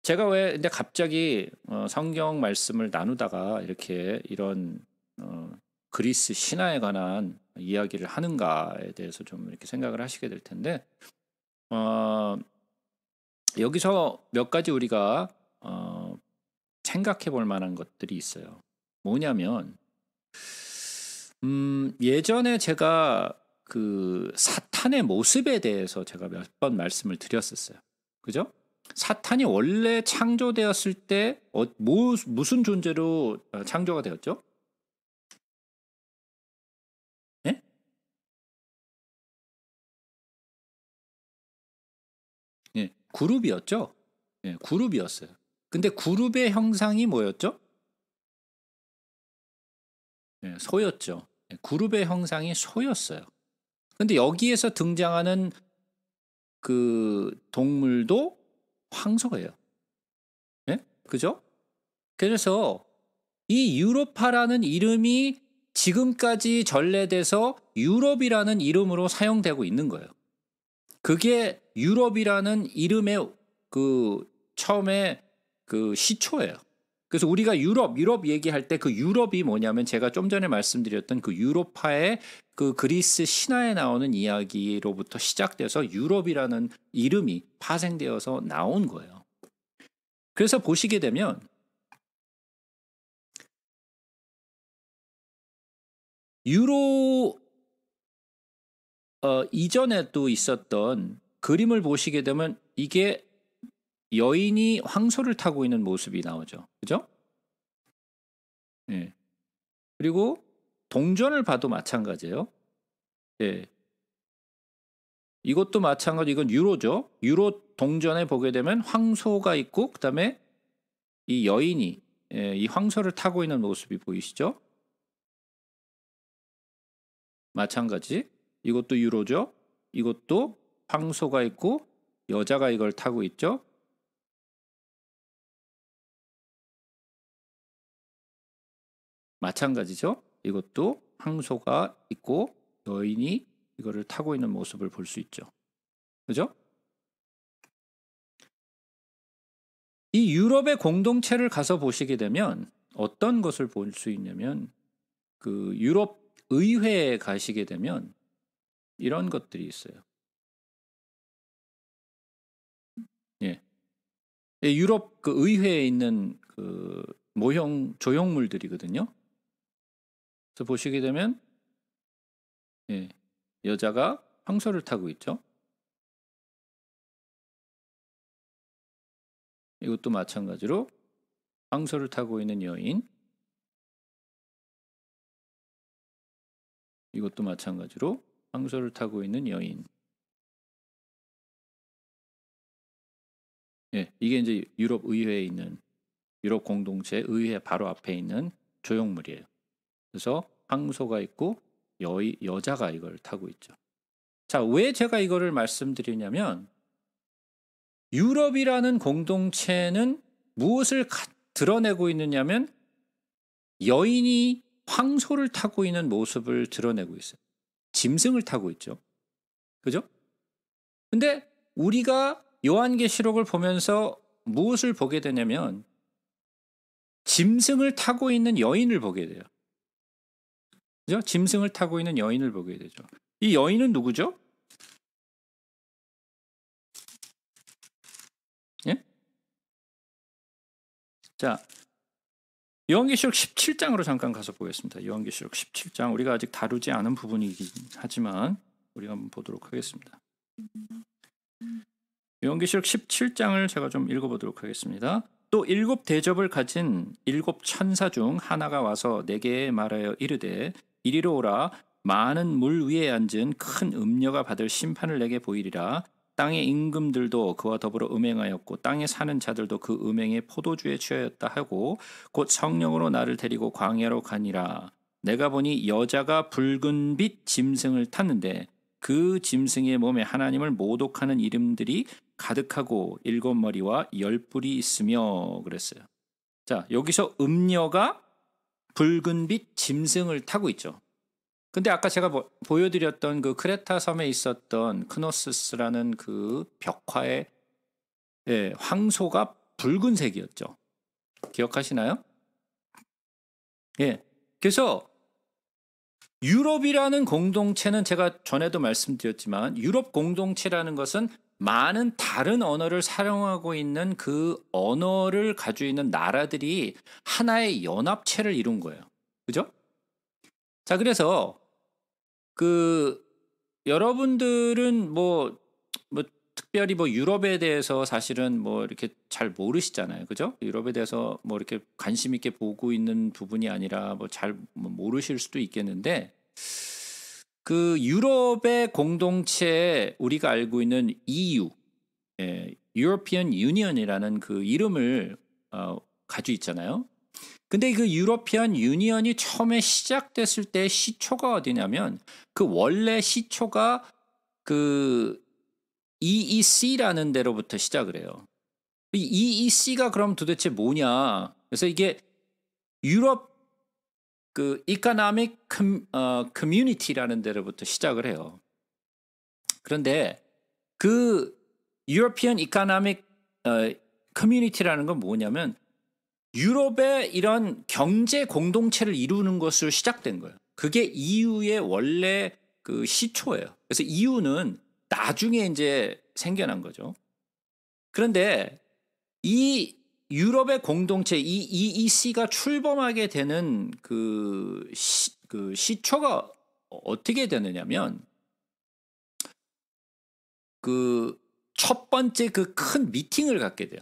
제가 왜 근데 갑자기 어, 성경 말씀을 나누다가 이렇게 이런 어, 그리스 신화에 관한 이야기를 하는가에 대해서 좀 이렇게 생각을 하시게 될 텐데 어, 여기서 몇 가지 우리가 어, 생각해 볼 만한 것들이 있어요. 뭐냐면 음, 예전에 제가 그 사탄의 모습에 대해서 제가 몇 번 말씀을 드렸었어요. 그죠? 사탄이 원래 창조되었을 때 어, 뭐, 무슨 존재로 어, 창조가 되었죠? 그룹이었죠. 예, 그룹이었어요. 근데 그룹의 형상이 뭐였죠? 예, 소였죠. 예, 그룹의 형상이 소였어요. 근데 여기에서 등장하는 그 동물도 황소예요. 예? 그죠? 그래서 이 유로파라는 이름이 지금까지 전래돼서 유럽이라는 이름으로 사용되고 있는 거예요. 그게 유럽이라는 이름의 그 처음에 그 시초예요. 그래서 우리가 유럽, 유럽 얘기할 때 그 유럽이 뭐냐면 제가 좀 전에 말씀드렸던 그 유로파의 그 그리스 신화에 나오는 이야기로부터 시작돼서 유럽이라는 이름이 파생되어서 나온 거예요. 그래서 보시게 되면 유로 어, 이전에 또 있었던 그림을 보시게 되면 이게 여인이 황소를 타고 있는 모습이 나오죠. 그죠? 예. 그리고 동전을 봐도 마찬가지예요. 예. 이것도 마찬가지 이건 유로죠. 유로 동전에 보게 되면 황소가 있고 그다음에 이 여인이 예, 이 황소를 타고 있는 모습이 보이시죠? 마찬가지. 이것도 유로죠. 이것도 황소가 있고 여자가 이걸 타고 있죠. 마찬가지죠. 이것도 황소가 있고 여인이 이거를 타고 있는 모습을 볼 수 있죠. 그죠? 이 유럽의 공동체를 가서 보시게 되면 어떤 것을 볼 수 있냐면 그 유럽 의회에 가시게 되면 이런 것들이 있어요. 예. 예. 유럽 그 의회에 있는 그 모형 조형물들이거든요. 그래서 보시게 되면 예. 여자가 황소를 타고 있죠. 이것도 마찬가지로 황소를 타고 있는 여인. 이것도 마찬가지로 황소를 타고 있는 여인. 예, 이게 이제 유럽 의회에 있는 유럽 공동체 의회 바로 앞에 있는 조형물이에요. 그래서 황소가 있고 여 여자가 이걸 타고 있죠. 자, 왜 제가 이거를 말씀드리냐면 유럽이라는 공동체는 무엇을 가, 드러내고 있느냐면 여인이 황소를 타고 있는 모습을 드러내고 있어요. 짐승을 타고 있죠. 그죠? 근데 우리가 요한계시록을 보면서 무엇을 보게 되냐면 짐승을 타고 있는 여인을 보게 돼요. 그죠? 짐승을 타고 있는 여인을 보게 되죠. 이 여인은 누구죠? 예? 자, 요한계시록 17장으로 잠깐 가서 보겠습니다. 요한계시록 17장 우리가 아직 다루지 않은 부분이긴 하지만 우리 가 한번 보도록 하겠습니다. 요한계시록 17장을 제가 좀 읽어보도록 하겠습니다. 또 일곱 대접을 가진 일곱 천사 중 하나가 와서 내게 말하여 이르되 이리로 오라 많은 물 위에 앉은 큰 음녀가 받을 심판을 내게 보이리라 땅의 임금들도 그와 더불어 음행하였고 땅에 사는 자들도 그 음행의 포도주에 취하였다 하고 곧 성령으로 나를 데리고 광야로 가니라 내가 보니 여자가 붉은 빛 짐승을 탔는데 그 짐승의 몸에 하나님을 모독하는 이름들이 가득하고 일곱 머리와 열 뿔이 있으며 그랬어요. 자, 여기서 음녀가 붉은 빛 짐승을 타고 있죠. 근데 아까 제가 보, 보여드렸던 그 크레타 섬에 있었던 크노스스라는 그 벽화의 예, 황소가 붉은색이었죠. 기억하시나요? 예. 그래서 유럽이라는 공동체는 제가 전에도 말씀드렸지만 유럽 공동체라는 것은 많은 다른 언어를 사용하고 있는 그 언어를 가지고 있는 나라들이 하나의 연합체를 이룬 거예요. 그죠? 자, 그래서 그 여러분들은 뭐, 뭐 특별히 뭐 유럽에 대해서 사실은 뭐 이렇게 잘 모르시잖아요. 그죠? 유럽에 대해서 뭐 이렇게 관심 있게 보고 있는 부분이 아니라 뭐잘 뭐 모르실 수도 있겠는데 그 유럽의 공동체 우리가 알고 있는 EU, 예, European Union이라는 그 이름을 어, 가지고 있잖아요. 근데 그유러피언 유니언이 처음에 시작됐을 때 시초가 어디냐면 그 원래 시초가 그 EEC라는 데로부터 시작을 해요. EEC가 그럼 도대체 뭐냐? 그래서 이게 유럽 그이 c o n o m i c c 어, 라는 데로부터 시작을 해요. 그런데 그유 u 피언이 e a n 커뮤니티라는건 뭐냐면 유럽의 이런 경제 공동체를 이루는 것으로 시작된 거예요. 그게 EU의 원래 그 시초예요. 그래서 EU는 나중에 이제 생겨난 거죠. 그런데 이 유럽의 공동체 이 EEC가 출범하게 되는 그, 시, 그 시초가 어떻게 되느냐면 그 첫 번째 그 큰 미팅을 갖게 돼요.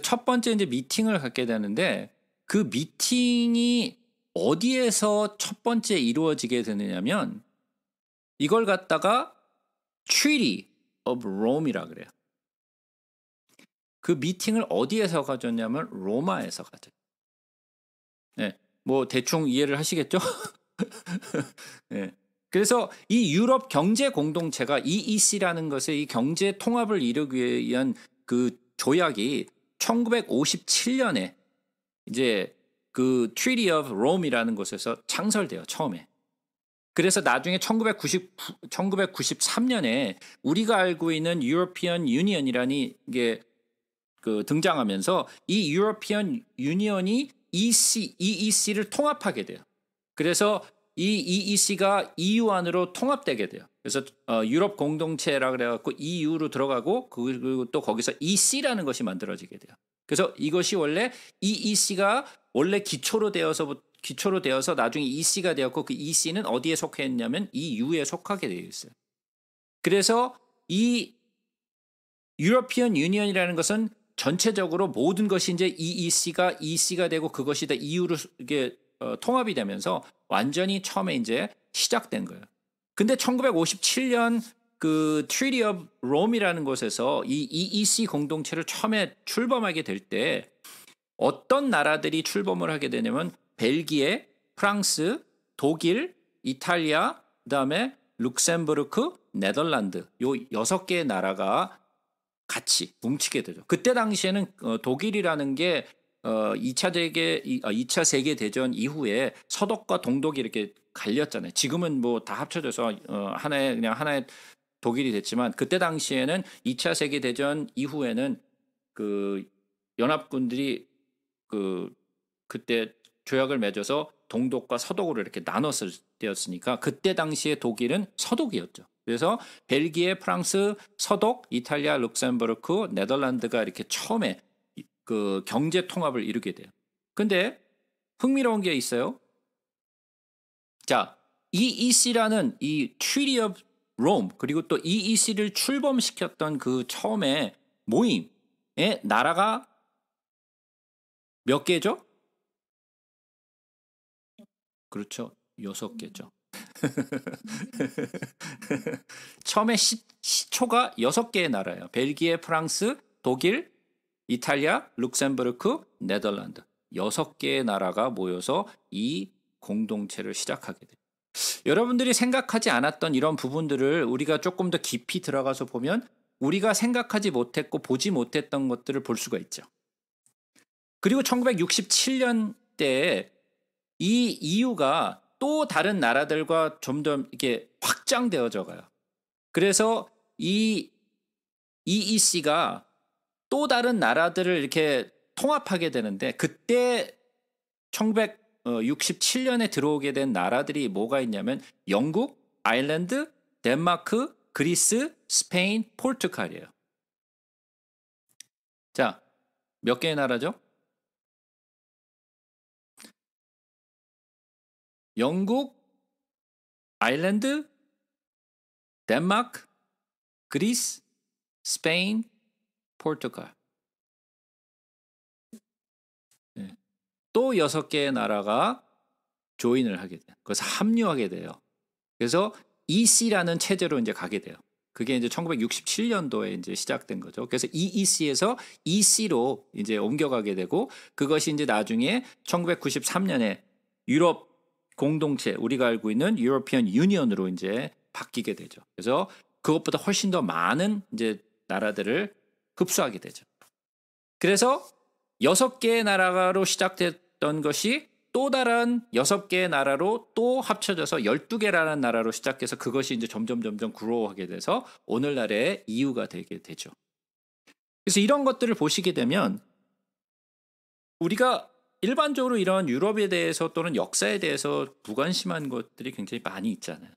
첫 번째 이제 미팅을 갖게 되는데 그 미팅이 어디에서 첫 번째 이루어지게 되느냐면 이걸 갖다가 Treaty of Rome이라 그래요. 그 미팅을 어디에서 가졌냐면 로마에서 가졌죠. 네, 뭐 대충 이해를 하시겠죠? 네. 그래서 이 유럽 경제 공동체가 EEC라는 것의 이 경제 통합을 이루기 위한 그 조약이 1957년에 이제 그 Treaty of Rome이라는 곳에서 창설돼요 처음에. 그래서 나중에 1990, 1993년에 우리가 알고 있는 European u n i o n 이라는 이게 그 등장하면서 이 European Union이 EC, EEC를 통합하게 돼요. 그래서 이 EEC가 EU 안으로 통합되게 돼요. 그래서 어, 유럽 공동체라 그래갖고 EU로 들어가고 그, 그리고 또 거기서 EC라는 것이 만들어지게 돼요. 그래서 이것이 원래 EEC가 원래 기초로 되어서 기초로 되어서 나중에 EC가 되었고 그 EC는 어디에 속했냐면 EU에 속하게 되어 있어요. 그래서 이 유러피언 유니언이라는 것은 전체적으로 모든 것이 이제 EEC가 EC가 되고 그것이 다 EU로 이게 어, 통합이 되면서 완전히 처음에 이제 시작된 거예요. 근데 1957년 그 트리티 업 롬이라는 곳에서 이 EEC 공동체를 처음에 출범하게 될 때 어떤 나라들이 출범을 하게 되냐면 벨기에, 프랑스, 독일, 이탈리아, 그다음에 룩셈부르크, 네덜란드 요 여섯 개의 나라가 같이 뭉치게 되죠. 그때 당시에는 어, 독일이라는 게어 2차 세계 2차 세계 대전 이후에 서독과 동독이 이렇게 갈렸잖아요. 지금은 뭐 다 합쳐져서 어 하나의 그냥 하나의 독일이 됐지만 그때 당시에는 2차 세계 대전 이후에는 그 연합군들이 그 그때 조약을 맺어서 동독과 서독으로 이렇게 나눴을 때였으니까 그때 당시에 독일은 서독이었죠. 그래서 벨기에, 프랑스, 서독, 이탈리아, 룩셈부르크, 네덜란드가 이렇게 처음에 그 경제 통합을 이루게 돼요. 근데 흥미로운 게 있어요. 자, EEC라는 이 Treaty of Rome 그리고 또 EEC를 출범시켰던 그 처음에 모임의 나라가 몇 개죠? 그렇죠. 여섯 개죠. 처음에 시, 초가 여섯 개의 나라예요. 벨기에, 프랑스, 독일, 이탈리아, 룩셈부르크, 네덜란드 여섯 개의 나라가 모여서 이 공동체를 시작하게 됩니다. 여러분들이 생각하지 않았던 이런 부분들을 우리가 조금 더 깊이 들어가서 보면 우리가 생각하지 못했고 보지 못했던 것들을 볼 수가 있죠. 그리고 1967년 때에 이 이유가 또 다른 나라들과 점점 이게 확장되어져 가요. 그래서 이 EEC가 또 다른 나라들을 이렇게 통합하게 되는데 그때 1967년에 들어오게 된 나라들이 뭐가 있냐면 영국, 아일랜드, 덴마크, 그리스, 스페인, 포르투갈이에요. 자, 몇 개의 나라죠? 영국, 아일랜드, 덴마크, 그리스, 스페인, 포르투갈. 네. 또 여섯 개의 나라가 조인을 하게 돼요. 그래서 합류하게 돼요. 그래서 EC라는 체제로 이제 가게 돼요. 그게 이제 1967년도에 이제 시작된 거죠. 그래서 EEC에서 EC로 이제 옮겨가게 되고 그것이 이제 나중에 1993년에 유럽 공동체 우리가 알고 있는 유러피언 유니언으로 이제 바뀌게 되죠. 그래서 그것보다 훨씬 더 많은 이제 나라들을 흡수하게 되죠. 그래서 여섯 개의 나라로 시작됐던 것이 또 다른 여섯 개의 나라로 또 합쳐져서 열두 개라는 나라로 시작해서 그것이 이제 점점 점점 구로하게 돼서 오늘날의 이유가 되게 되죠. 그래서 이런 것들을 보시게 되면 우리가 일반적으로 이런 유럽에 대해서 또는 역사에 대해서 무관심한 것들이 굉장히 많이 있잖아요.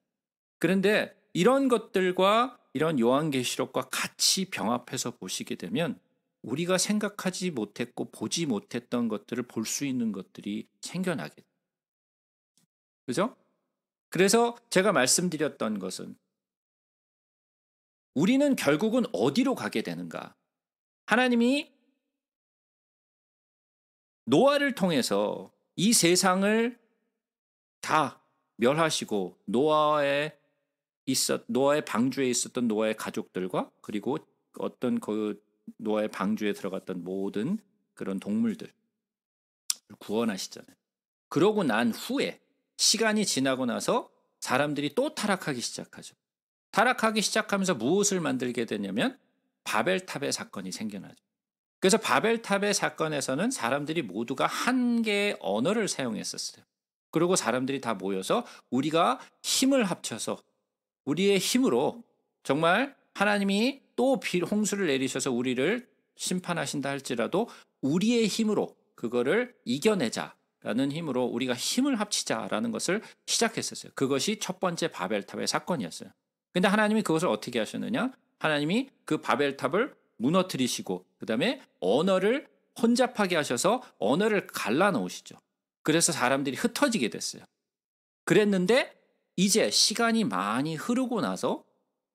그런데 이런 것들과 이런 요한계시록과 같이 병합해서 보시게 되면 우리가 생각하지 못했고 보지 못했던 것들을 볼 수 있는 것들이 생겨나게. 그죠? 그래서 제가 말씀드렸던 것은 우리는 결국은 어디로 가게 되는가? 하나님이 노아를 통해서 이 세상을 다 멸하시고 노아의 있었 노아의 방주에 있었던 노아의 가족들과 그리고 어떤 그 노아의 방주에 들어갔던 모든 그런 동물들 구원하시잖아요. 그러고 난 후에 시간이 지나고 나서 사람들이 또 타락하기 시작하죠. 타락하기 시작하면서 무엇을 만들게 되냐면 바벨탑의 사건이 생겨나죠. 그래서 바벨탑의 사건에서는 사람들이 모두가 한 개의 언어를 사용했었어요. 그리고 사람들이 다 모여서 우리가 힘을 합쳐서 우리의 힘으로 정말 하나님이 또 홍수를 내리셔서 우리를 심판하신다 할지라도 우리의 힘으로 그거를 이겨내자. 라는 힘으로 우리가 힘을 합치자라는 것을 시작했었어요. 그것이 첫 번째 바벨탑의 사건이었어요. 근데 하나님이 그것을 어떻게 하셨느냐? 하나님이 그 바벨탑을 무너뜨리시고 그다음에 언어를 혼잡하게 하셔서 언어를 갈라 놓으시죠. 그래서 사람들이 흩어지게 됐어요. 그랬는데 이제 시간이 많이 흐르고 나서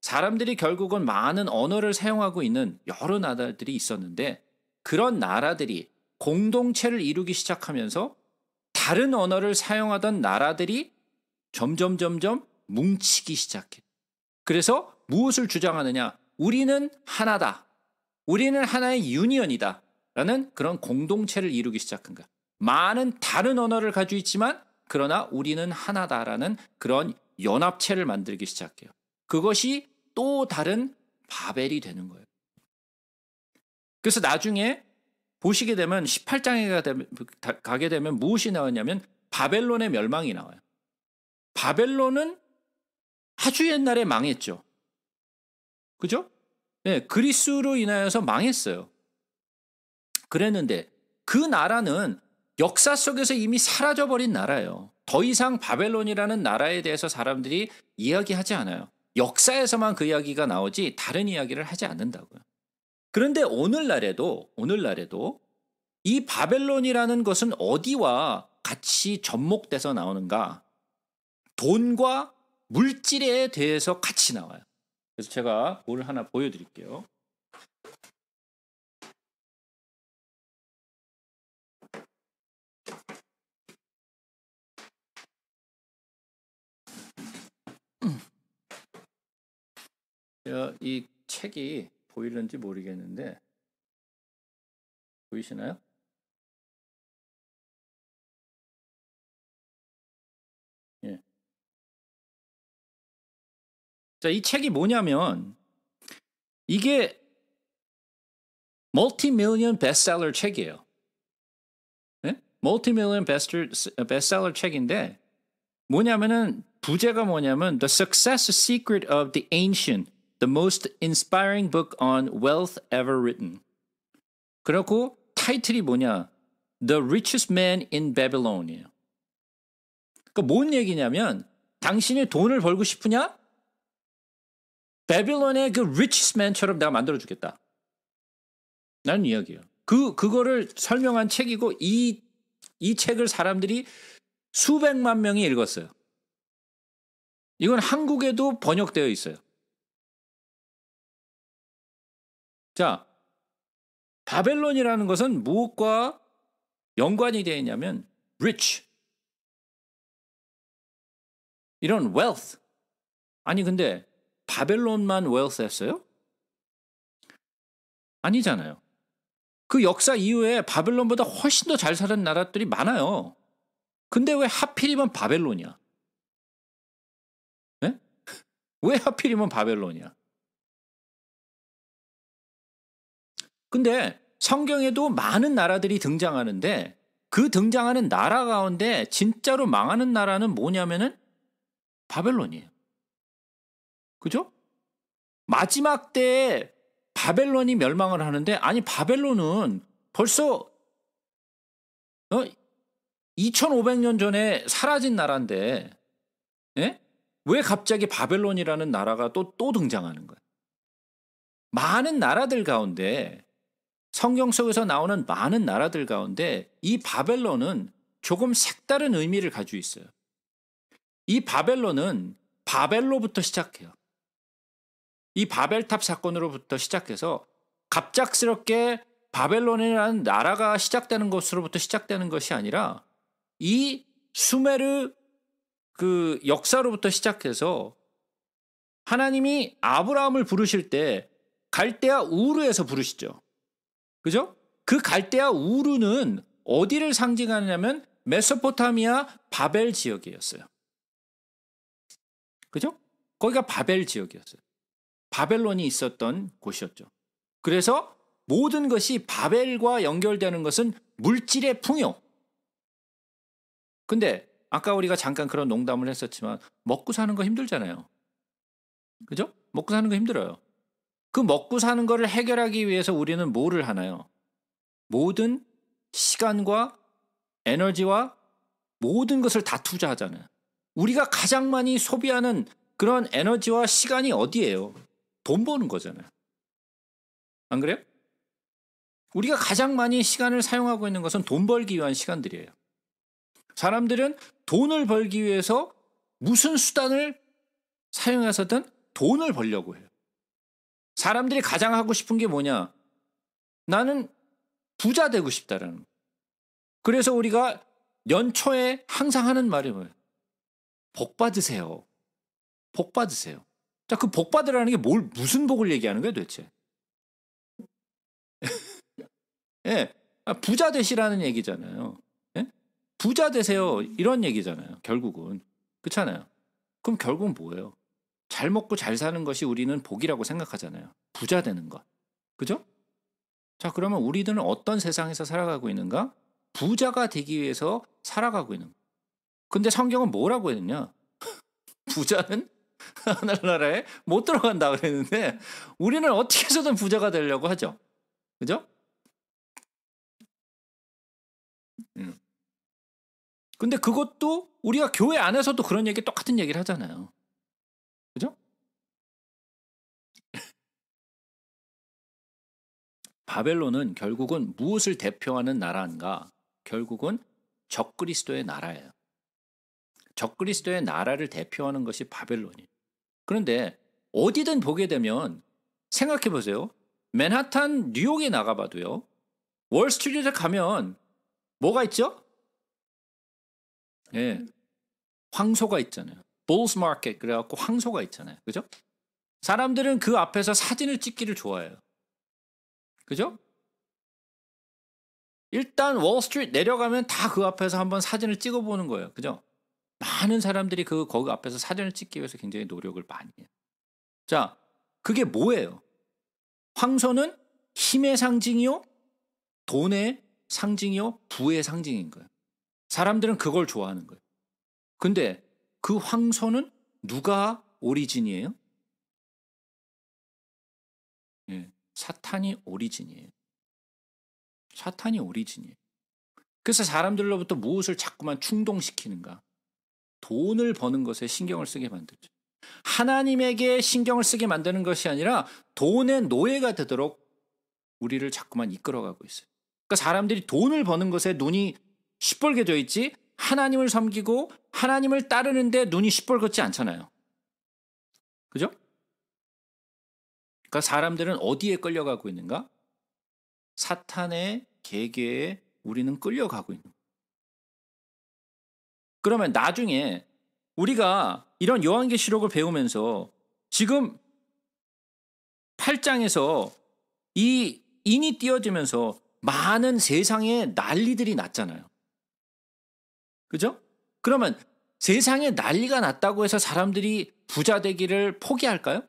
사람들이 결국은 많은 언어를 사용하고 있는 여러 나라들이 있었는데 그런 나라들이 공동체를 이루기 시작하면서 다른 언어를 사용하던 나라들이 점점 점점 뭉치기 시작해. 그래서 무엇을 주장하느냐? 우리는 하나다. 우리는 하나의 유니언이다. 라는 그런 공동체를 이루기 시작한 거야. 많은 다른 언어를 가지고 있지만 그러나 우리는 하나다라는 그런 연합체를 만들기 시작해요. 그것이 또 다른 바벨이 되는 거예요. 그래서 나중에 보시게 되면 18장에 가게 되면 무엇이 나왔냐면 바벨론의 멸망이 나와요. 바벨론은 아주 옛날에 망했죠. 그죠? 네, 그리스로 인하여서 망했어요. 그랬는데 그 나라는 역사 속에서 이미 사라져버린 나라예요. 더 이상 바벨론이라는 나라에 대해서 사람들이 이야기하지 않아요. 역사에서만 그 이야기가 나오지 다른 이야기를 하지 않는다고요. 그런데 오늘날에도 오늘날에도 이 바벨론이라는 것은 어디와 같이 접목돼서 나오는가? 돈과 물질에 대해서 같이 나와요. 그래서 제가 뭘 하나 보여드릴게요. 어, 이 책이 보이는지 모르겠는데 보이시나요? 예. 자, 이 책이 뭐냐면 이게 멀티밀리언 베스트셀러 책이에요. 네? 멀티밀리언 베스트셀러 책인데 뭐냐면은 부제가 뭐냐면 The Success Secret of the Ancient The most inspiring book on wealth ever written. 그렇고 타이틀이 뭐냐? The richest man in b a b y l o n 그러니까 뭔 얘기냐면 당신이 돈을 벌고 싶으냐? 베빌론의 그 richest man처럼 내가 만들어 주겠다. 라는 이야기예요. 그 그거를 설명한 책이고 이이 이 책을 사람들이 수백만 명이 읽었어요. 이건 한국에도 번역되어 있어요. 자, 바벨론이라는 것은 무엇과 연관이 되어 있냐면 rich 이런 wealth 아니 근데 바벨론만 wealth 했어요? 아니잖아요. 그 역사 이후에 바벨론보다 훨씬 더 잘 사는 나라들이 많아요. 근데 왜 하필이면 바벨론이야? 네? 왜 하필이면 바벨론이야? 근데 성경에도 많은 나라들이 등장하는데 그 등장하는 나라 가운데 진짜로 망하는 나라는 뭐냐면은 바벨론이에요. 그죠? 마지막 때에 바벨론이 멸망을 하는데 아니 바벨론은 벌써 어? 2500년 전에 사라진 나라인데 예? 왜 갑자기 바벨론이라는 나라가 또 또 등장하는 거야? 많은 나라들 가운데 성경 속에서 나오는 많은 나라들 가운데 이 바벨론은 조금 색다른 의미를 가지고 있어요. 이 바벨론은 바벨로부터 시작해요. 이 바벨탑 사건으로부터 시작해서 갑작스럽게 바벨론이라는 나라가 시작되는 것으로부터 시작되는 것이 아니라 이 수메르 그 역사로부터 시작해서 하나님이 아브라함을 부르실 때 갈대아 우르에서 부르시죠. 그죠? 그 갈대아 우르는 어디를 상징하냐면 메소포타미아 바벨 지역이었어요. 그죠? 거기가 바벨 지역이었어요. 바벨론이 있었던 곳이었죠. 그래서 모든 것이 바벨과 연결되는 것은 물질의 풍요. 근데 아까 우리가 잠깐 그런 농담을 했었지만 먹고 사는 거 힘들잖아요. 그죠? 먹고 사는 거 힘들어요. 그 먹고 사는 것을 해결하기 위해서 우리는 뭐를 하나요? 모든 시간과 에너지와 모든 것을 다 투자하잖아요. 우리가 가장 많이 소비하는 그런 에너지와 시간이 어디예요? 돈 버는 거잖아요. 안 그래요? 우리가 가장 많이 시간을 사용하고 있는 것은 돈 벌기 위한 시간들이에요. 사람들은 돈을 벌기 위해서 무슨 수단을 사용해서든 돈을 벌려고 해요. 사람들이 가장 하고 싶은 게 뭐냐? 나는 부자 되고 싶다라는 거예요. 그래서 우리가 연초에 항상 하는 말이 뭐예요? 복 받으세요. 복 받으세요. 자, 그 복 받으라는 게 뭘, 무슨 복을 얘기하는 거야 도대체? 예. 네, 부자 되시라는 얘기잖아요. 네? 부자 되세요. 이런 얘기잖아요. 결국은. 그렇잖아요. 그럼 결국은 뭐예요? 잘 먹고 잘 사는 것이 우리는 복이라고 생각하잖아요. 부자 되는 것. 그죠? 자, 그러면 우리들은 어떤 세상에서 살아가고 있는가? 부자가 되기 위해서 살아가고 있는 거. 근데 성경은 뭐라고 했느냐? 부자는 하늘나라에 못 들어간다 그랬는데 우리는 어떻게 해서든 부자가 되려고 하죠. 그죠? 음. 근데 그것도 우리가 교회 안에서도 그런 얘기 똑같은 얘기를 하잖아요. 바벨론은 결국은 무엇을 대표하는 나라인가? 결국은 적그리스도의 나라예요. 적그리스도의 나라를 대표하는 것이 바벨론이에요. 그런데 어디든 보게 되면 생각해 보세요. 맨하탄 뉴욕에 나가봐도요. 월스트리트에 가면 뭐가 있죠? 예. 황소가 있잖아요. 볼스 마켓 그래갖고 황소가 있잖아요. 그죠? 사람들은 그 앞에서 사진을 찍기를 좋아해요. 그죠? 일단 월스트리트 내려가면 다 그 앞에서 한번 사진을 찍어보는 거예요. 그죠? 많은 사람들이 그 거기 앞에서 사진을 찍기 위해서 굉장히 노력을 많이 해요. 자, 그게 뭐예요? 황소는 힘의 상징이요, 돈의 상징이요, 부의 상징인 거예요. 사람들은 그걸 좋아하는 거예요. 근데 그 황소는 누가 오리진이에요? 예. 사탄이 오리진이에요. 사탄이 오리진이에요. 그래서 사람들로부터 무엇을 자꾸만 충동시키는가? 돈을 버는 것에 신경을 쓰게 만들죠. 하나님에게 신경을 쓰게 만드는 것이 아니라 돈의 노예가 되도록 우리를 자꾸만 이끌어가고 있어요. 그러니까 사람들이 돈을 버는 것에 눈이 시뻘게 져 있지 하나님을 섬기고 하나님을 따르는데 눈이 시뻘겋지 않잖아요. 그죠? 그러니까 사람들은 어디에 끌려가고 있는가? 사탄의 계계에 우리는 끌려가고 있는 거 그러면 나중에 우리가 이런 요한계시록을 배우면서 지금 8장에서 이 인이 띄어지면서 많은 세상의 난리들이 났잖아요. 그죠? 그러면 세상에 난리가 났다고 해서 사람들이 부자 되기를 포기할까요?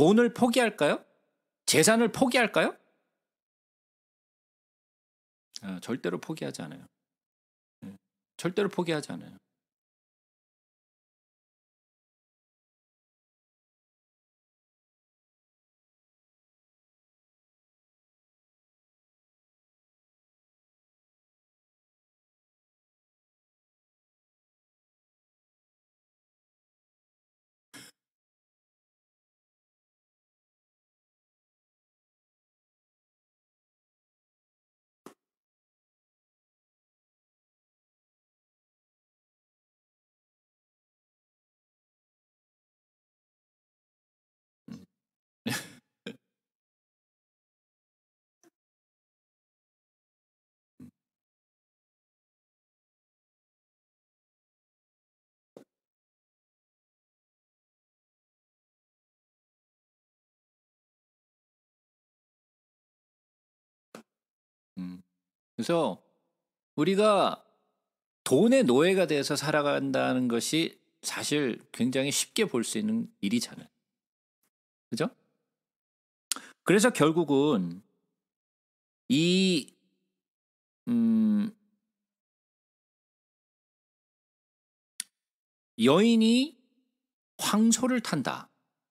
돈을 포기할까요? 재산을 포기할까요? 어, 절대로 포기하지 않아요. 네, 절대로 포기하지 않아요. 음. 그래서 우리가 돈의 노예가 돼서 살아간다는 것이 사실 굉장히 쉽게 볼 수 있는 일이잖아요. 그죠? 그래서 결국은 이, 음, 여인이 황소를 탄다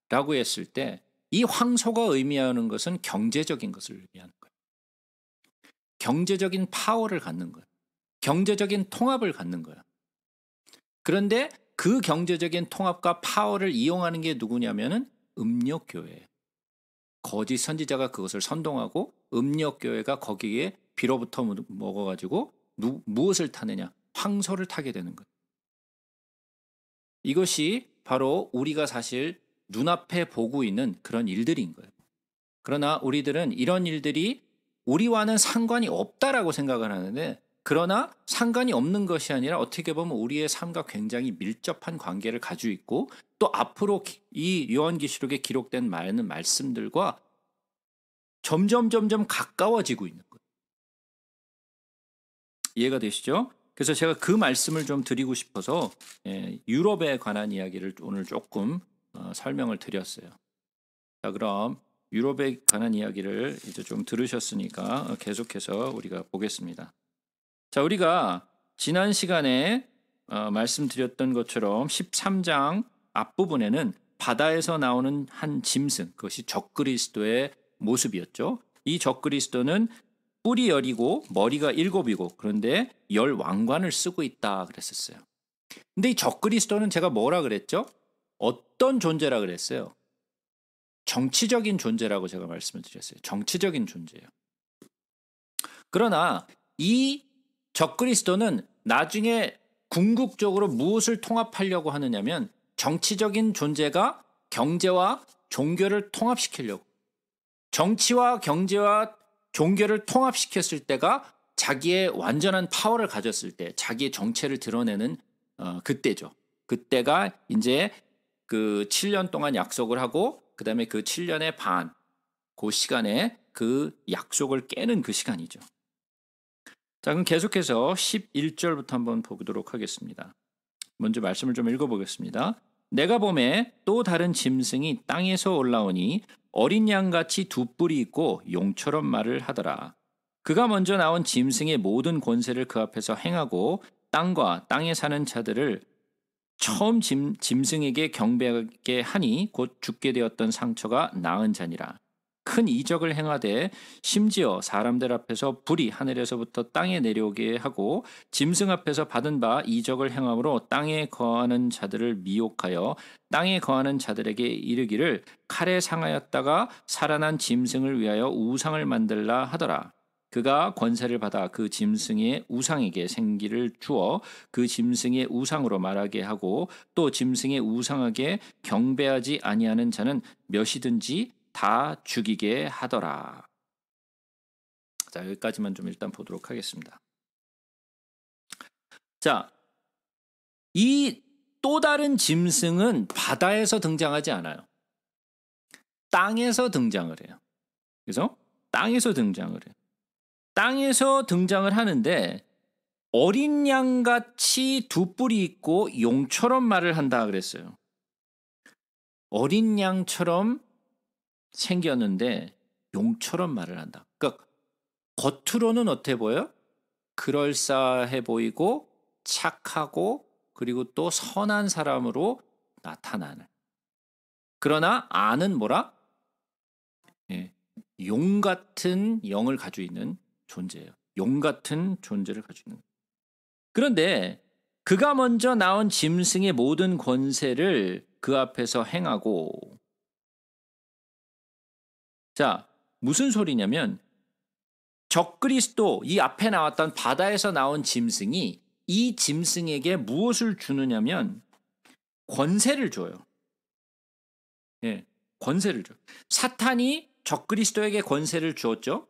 라고 했을 때 이 황소가 의미하는 것은 경제적인 것을 의미한다. 경제적인 파워를 갖는 거야 경제적인 통합을 갖는 거야 그런데 그 경제적인 통합과 파워를 이용하는 게 누구냐면은 음력교회 거짓 선지자가 그것을 선동하고 음력교회가 거기에 비로부터 먹어가지고 누, 무엇을 타느냐? 황소를 타게 되는 거예 이것이 바로 우리가 사실 눈앞에 보고 있는 그런 일들인 거예요. 그러나 우리들은 이런 일들이 우리와는 상관이 없다라고 생각을 하는데 그러나 상관이 없는 것이 아니라 어떻게 보면 우리의 삶과 굉장히 밀접한 관계를 가지고 있고 또 앞으로 이 요한기시록에 기록된 많은 말씀들과 점점 점점 가까워지고 있는 거예요. 이해가 되시죠? 그래서 제가 그 말씀을 좀 드리고 싶어서 예, 유럽에 관한 이야기를 오늘 조금 어, 설명을 드렸어요. 자 그럼 유럽에 관한 이야기를 이제 좀 들으셨으니까 계속해서 우리가 보겠습니다. 자, 우리가 지난 시간에 어, 말씀드렸던 것처럼 13장 앞부분에는 바다에서 나오는 한 짐승, 그것이 적그리스도의 모습이었죠. 이 적그리스도는 뿔이 열이고 머리가 일곱이고 그런데 열 왕관을 쓰고 있다 그랬었어요. 근데 이 적그리스도는 제가 뭐라 그랬죠? 어떤 존재라 그랬어요? 정치적인 존재라고 제가 말씀을 드렸어요. 정치적인 존재예요. 그러나 이 적그리스도는 나중에 궁극적으로 무엇을 통합하려고 하느냐면 정치적인 존재가 경제와 종교를 통합시키려고 정치와 경제와 종교를 통합시켰을 때가 자기의 완전한 파워를 가졌을 때 자기의 정체를 드러내는 어, 그때죠. 그때가 이제 그 7년 동안 약속을 하고 그 다음에 그 7년의 반, 그 시간에 그 약속을 깨는 그 시간이죠. 자, 그럼 계속해서 11절부터 한번 보도록 하겠습니다. 먼저 말씀을 좀 읽어보겠습니다. 내가 봄에 또 다른 짐승이 땅에서 올라오니 어린 양같이 두 뿔이 있고 용처럼 말을 하더라. 그가 먼저 나온 짐승의 모든 권세를 그 앞에서 행하고 땅과 땅에 사는 자들을 처음 짐, 짐승에게 경배하게 하니 곧 죽게 되었던 상처가 나은 자니라. 큰 이적을 행하되 심지어 사람들 앞에서 불이 하늘에서부터 땅에 내려오게 하고 짐승 앞에서 받은 바 이적을 행함으로 땅에 거하는 자들을 미혹하여 땅에 거하는 자들에게 이르기를 칼에 상하였다가 살아난 짐승을 위하여 우상을 만들라 하더라. 그가 권세를 받아 그 짐승의 우상에게 생기를 주어 그 짐승의 우상으로 말하게 하고 또 짐승의 우상에게 경배하지 아니하는 자는 몇이든지 다 죽이게 하더라. 자, 여기까지만 좀 일단 보도록 하겠습니다. 자, 이 또 다른 짐승은 바다에서 등장하지 않아요. 땅에서 등장을 해요. 그래서 땅에서 등장을 해요. 땅에서 등장을 하는데 어린 양 같이 두 뿔이 있고 용처럼 말을 한다 그랬어요. 어린 양처럼 생겼는데 용처럼 말을 한다. 그러니까 겉으로는 어때 보여? 그럴싸해 보이고 착하고 그리고 또 선한 사람으로 나타나는. 그러나 아는 뭐라? 예, 용 같은 영을 가지고 있는 존재예요. 용 같은 존재를 가지고 있는 그런데 그가 먼저 나온 짐승의 모든 권세를 그 앞에서 행하고 자 무슨 소리냐면 적그리스도 이 앞에 나왔던 바다에서 나온 짐승이 이 짐승에게 무엇을 주느냐면 권세를 줘요. 예, 권세를 줘. 사탄이 적그리스도에게 권세를 주었죠.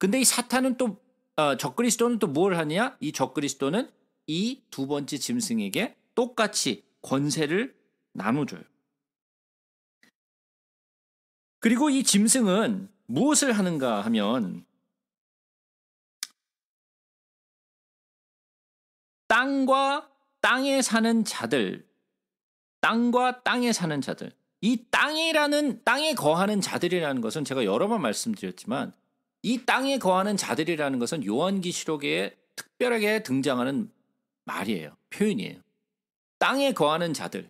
근데 이 사탄은 또 어, 적그리스도는 또 뭘 하냐? 이 적그리스도는 이 두 번째 짐승에게 똑같이 권세를 나눠줘요. 그리고 이 짐승은 무엇을 하는가 하면 땅과 땅에 사는 자들, 땅과 땅에 사는 자들, 이 땅이라는 땅에 거하는 자들이라는 것은 제가 여러 번 말씀드렸지만 이 땅에 거하는 자들이라는 것은 요한기시록에 특별하게 등장하는 말이에요. 표현이에요. 땅에 거하는 자들.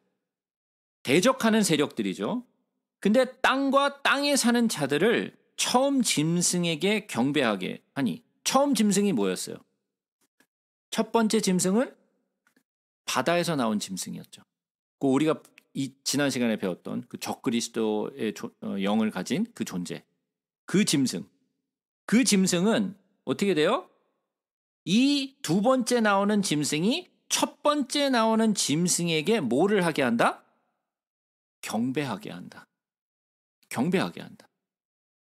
대적하는 세력들이죠. 근데 땅과 땅에 사는 자들을 처음 짐승에게 경배하게 하니 처음 짐승이 뭐였어요? 첫 번째 짐승은 바다에서 나온 짐승이었죠. 그 우리가 이 지난 시간에 배웠던 그 적그리스도의 어, 영을 가진 그 존재. 그 짐승. 그 짐승은 어떻게 돼요? 이 두 번째 나오는 짐승이 첫 번째 나오는 짐승에게 뭐를 하게 한다? 경배하게 한다. 경배하게 한다.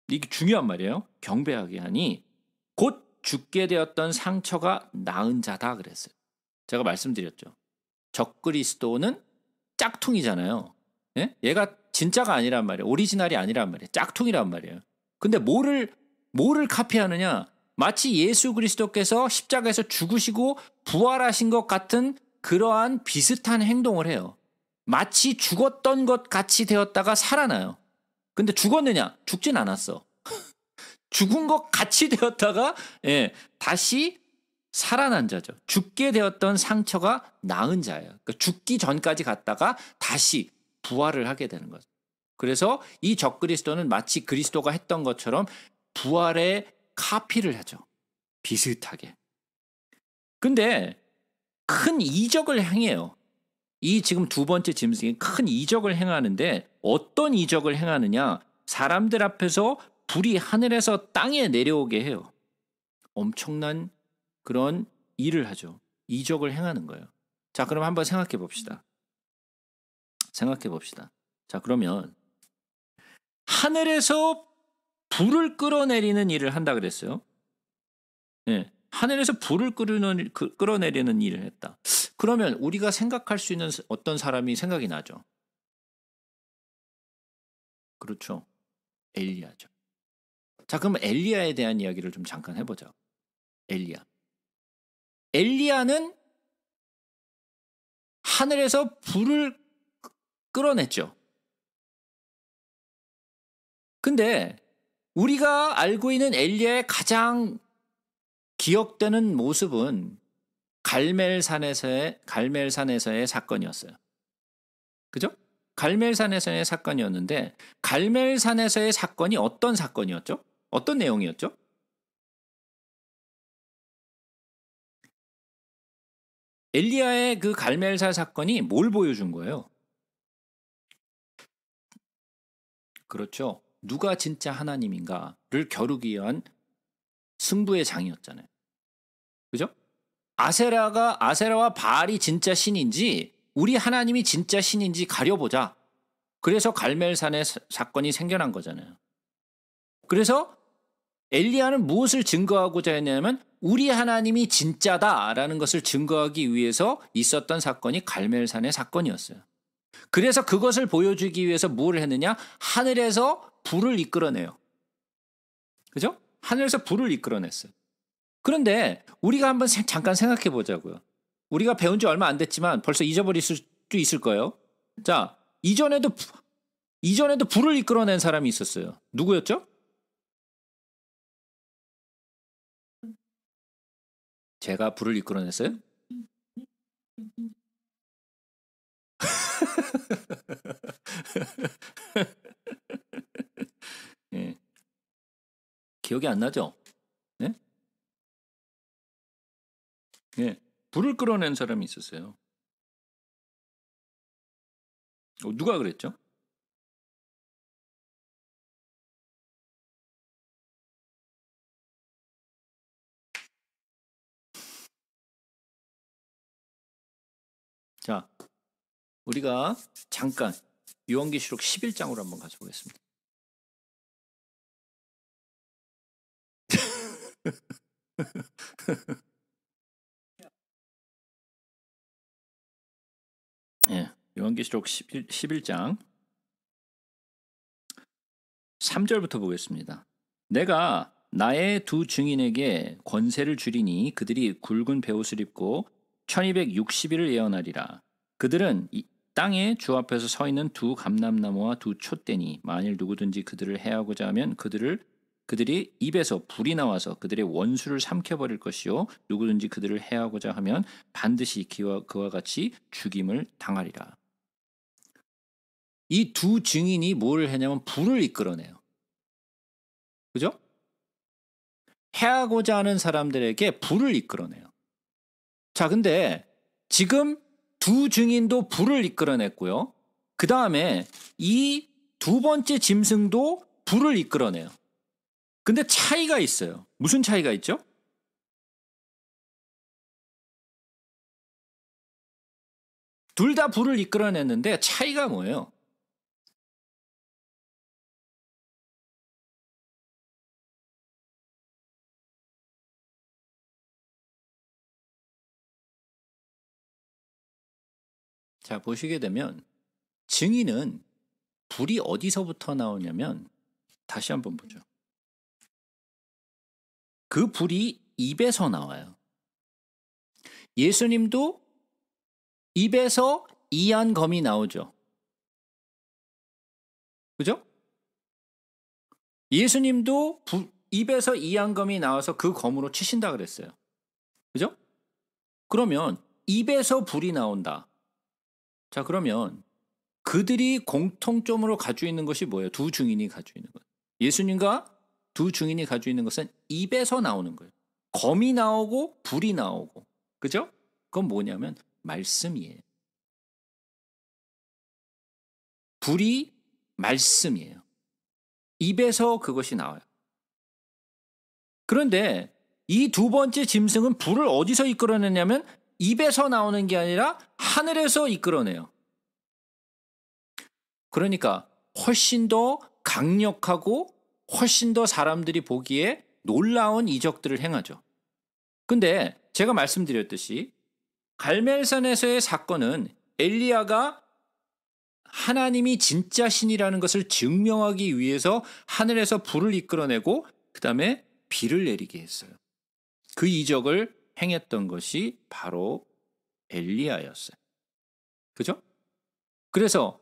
이게 중요한 말이에요. 경배하게 하니 곧 죽게 되었던 상처가 나은 자다 그랬어요. 제가 말씀드렸죠. 적그리스도는 짝퉁이잖아요. 예? 얘가 진짜가 아니란 말이에요. 오리지널이 아니란 말이에요. 짝퉁이란 말이에요. 근데 뭐를 뭐를 카피하느냐? 마치 예수 그리스도께서 십자가에서 죽으시고 부활하신 것 같은 그러한 비슷한 행동을 해요. 마치 죽었던 것 같이 되었다가 살아나요. 근데 죽었느냐? 죽진 않았어. 죽은 것 같이 되었다가 예, 다시 살아난 자죠. 죽게 되었던 상처가 나은 자예요. 그러니까 죽기 전까지 갔다가 다시 부활을 하게 되는 거죠. 그래서 이 적그리스도는 마치 그리스도가 했던 것처럼 부활의 카피를 하죠. 비슷하게. 근데 큰 이적을 행해요. 이 지금 두 번째 짐승이 큰 이적을 행하는데 어떤 이적을 행하느냐? 사람들 앞에서 불이 하늘에서 땅에 내려오게 해요. 엄청난 그런 일을 하죠. 이적을 행하는 거예요. 자, 그럼 한번 생각해 봅시다. 생각해 봅시다. 자, 그러면 하늘에서 불을 끌어내리는 일을 한다 그랬어요. 예. 하늘에서 불을 끌어내리는, 그, 끌어내리는 일을 했다. 그러면 우리가 생각할 수 있는 어떤 사람이 생각이 나죠? 그렇죠. 엘리야죠. 자, 그럼 엘리야에 대한 이야기를 좀 잠깐 해보자. 엘리야. 엘리야는 하늘에서 불을 끌어냈죠. 근데 우리가 알고 있는 엘리야의 가장 기억되는 모습은 갈멜산에서의 갈멜산에서의 사건이었어요. 그죠? 갈멜산에서의 사건이었는데 갈멜산에서의 사건이 어떤 사건이었죠? 어떤 내용이었죠? 엘리야의 그 갈멜산 사건이 뭘 보여준 거예요? 그렇죠. 누가 진짜 하나님인가를 겨루기 위한 승부의 장이었잖아요. 그죠? 아세라가 아세라와 바알이 진짜 신인지 우리 하나님이 진짜 신인지 가려보자. 그래서 갈멜산의 사건이 생겨난 거잖아요. 그래서 엘리야는 무엇을 증거하고자 했냐면 우리 하나님이 진짜다라는 것을 증거하기 위해서 있었던 사건이 갈멜산의 사건이었어요. 그래서 그것을 보여주기 위해서 무엇을 했느냐? 하늘에서 불을 이끌어내요. 그죠? 하늘에서 불을 이끌어냈어요. 그런데 우리가 한번 잠깐 생각해 보자고요. 우리가 배운 지 얼마 안 됐지만 벌써 잊어버릴 수도 있을 거예요. 자, 이전에도 이전에도 불을 이끌어낸 사람이 있었어요. 누구였죠? 제가 불을 이끌어냈어요? 예. 기억이 안 나죠? 네? 예. 불을 끌어낸 사람이 있었어요. 어, 누가 그랬죠? 자, 우리가 잠깐 요한계시록 11장으로 한번 가져보겠습니다. 예, 요한계시록 11, 11장 3절부터 보겠습니다. 내가 나의 두 증인에게 권세를 주리니 그들이 굵은 배옷을 입고 1260일을 예언하리라. 그들은 땅에 주 앞에서 서 있는 두 감람나무와 두 촛대니 만일 누구든지 그들을 해하고자 하면 그들을 그들이 입에서 불이 나와서 그들의 원수를 삼켜버릴 것이요 누구든지 그들을 해하고자 하면 반드시 기와 그와 같이 죽임을 당하리라. 이 두 증인이 뭘 했냐면 불을 이끌어내요. 그죠? 해하고자 하는 사람들에게 불을 이끌어내요. 자, 근데 지금 두 증인도 불을 이끌어냈고요. 그 다음에 이 두 번째 짐승도 불을 이끌어내요. 근데 차이가 있어요. 무슨 차이가 있죠? 둘 다 불을 이끌어냈는데 차이가 뭐예요? 자, 보시게 되면 증인은 불이 어디서부터 나오냐면 다시 한번 보죠. 그 불이 입에서 나와요. 예수님도 입에서 이한 검이 나오죠. 그죠? 예수님도 부, 입에서 이한 검이 나와서 그 검으로 치신다 그랬어요. 그죠? 그러면 입에서 불이 나온다. 자, 그러면 그들이 공통점으로 가지고 있는 것이 뭐예요? 두 증인이 가지고 있는 것. 예수님과 두 증인이 가지고 있는 것은 입에서 나오는 거예요. 검이 나오고 불이 나오고. 그죠? 그건 뭐냐면 말씀이에요. 불이 말씀이에요. 입에서 그것이 나와요. 그런데 이 두 번째 짐승은 불을 어디서 이끌어내냐면 입에서 나오는 게 아니라 하늘에서 이끌어내요. 그러니까 훨씬 더 강력하고 훨씬 더 사람들이 보기에 놀라운 이적들을 행하죠. 근데 제가 말씀드렸듯이 갈멜산에서의 사건은 엘리야가 하나님이 진짜 신이라는 것을 증명하기 위해서 하늘에서 불을 이끌어내고 그다음에 비를 내리게 했어요. 그 이적을 행했던 것이 바로 엘리야였어요. 그죠? 그래서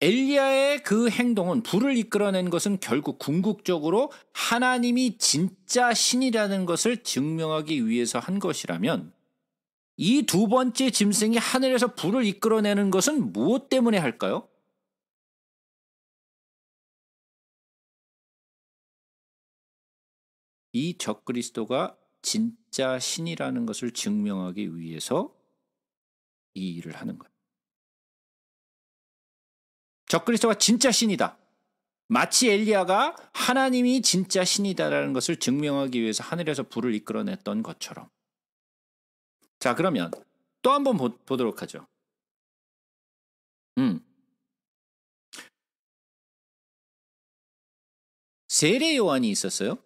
엘리야의 그 행동은 불을 이끌어낸 것은 결국 궁극적으로 하나님이 진짜 신이라는 것을 증명하기 위해서 한 것이라면 이 두 번째 짐승이 하늘에서 불을 이끌어내는 것은 무엇 때문에 할까요? 이 적그리스도가 진짜 신이라는 것을 증명하기 위해서 이 일을 하는 거예요. 적그리스도가 진짜 신이다. 마치 엘리야가 하나님이 진짜 신이다라는 것을 증명하기 위해서 하늘에서 불을 이끌어냈던 것처럼. 자, 그러면 또 한 번 보도록 하죠. 음. 세례 요한이 있었어요.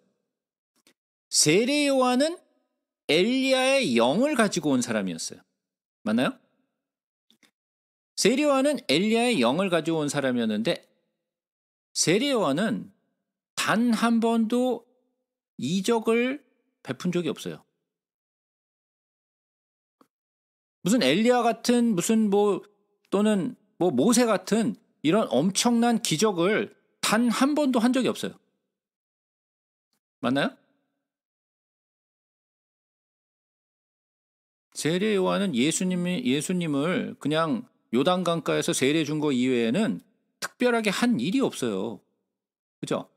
세례 요한은 엘리야의 영을 가지고 온 사람이었어요. 맞나요? 세례 요한은 엘리야의 영을 가지고 온 사람이었는데 세례 요한은 단 한 번도 이적을 베푼 적이 없어요. 무슨 엘리야 같은 무슨 뭐 또는 뭐 모세 같은 이런 엄청난 기적을 단 한 번도 한 적이 없어요. 맞나요? 세례 요한은 예수님이, 예수님을 그냥 요단 강가에서 세례 준 거 이외에는 특별하게 한 일이 없어요. 그죠?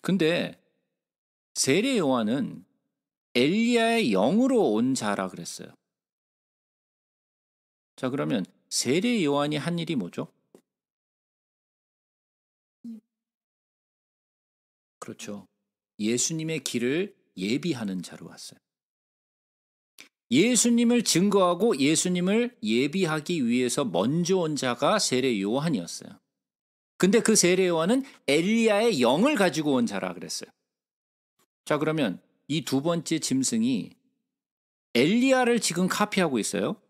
근데 세례 요한은 엘리야의 영으로 온 자라 그랬어요. 자, 그러면 세례 요한이 한 일이 뭐죠? 그렇죠. 예수님의 길을 예비하는 자로 왔어요. 예수님을 증거하고 예수님을 예비하기 위해서 먼저 온 자가 세례 요한이었어요. 근데 그 세례 요한은 엘리야의 영을 가지고 온 자라 그랬어요. 자, 그러면 이 두 번째 짐승이 엘리야를 지금 카피하고 있어요.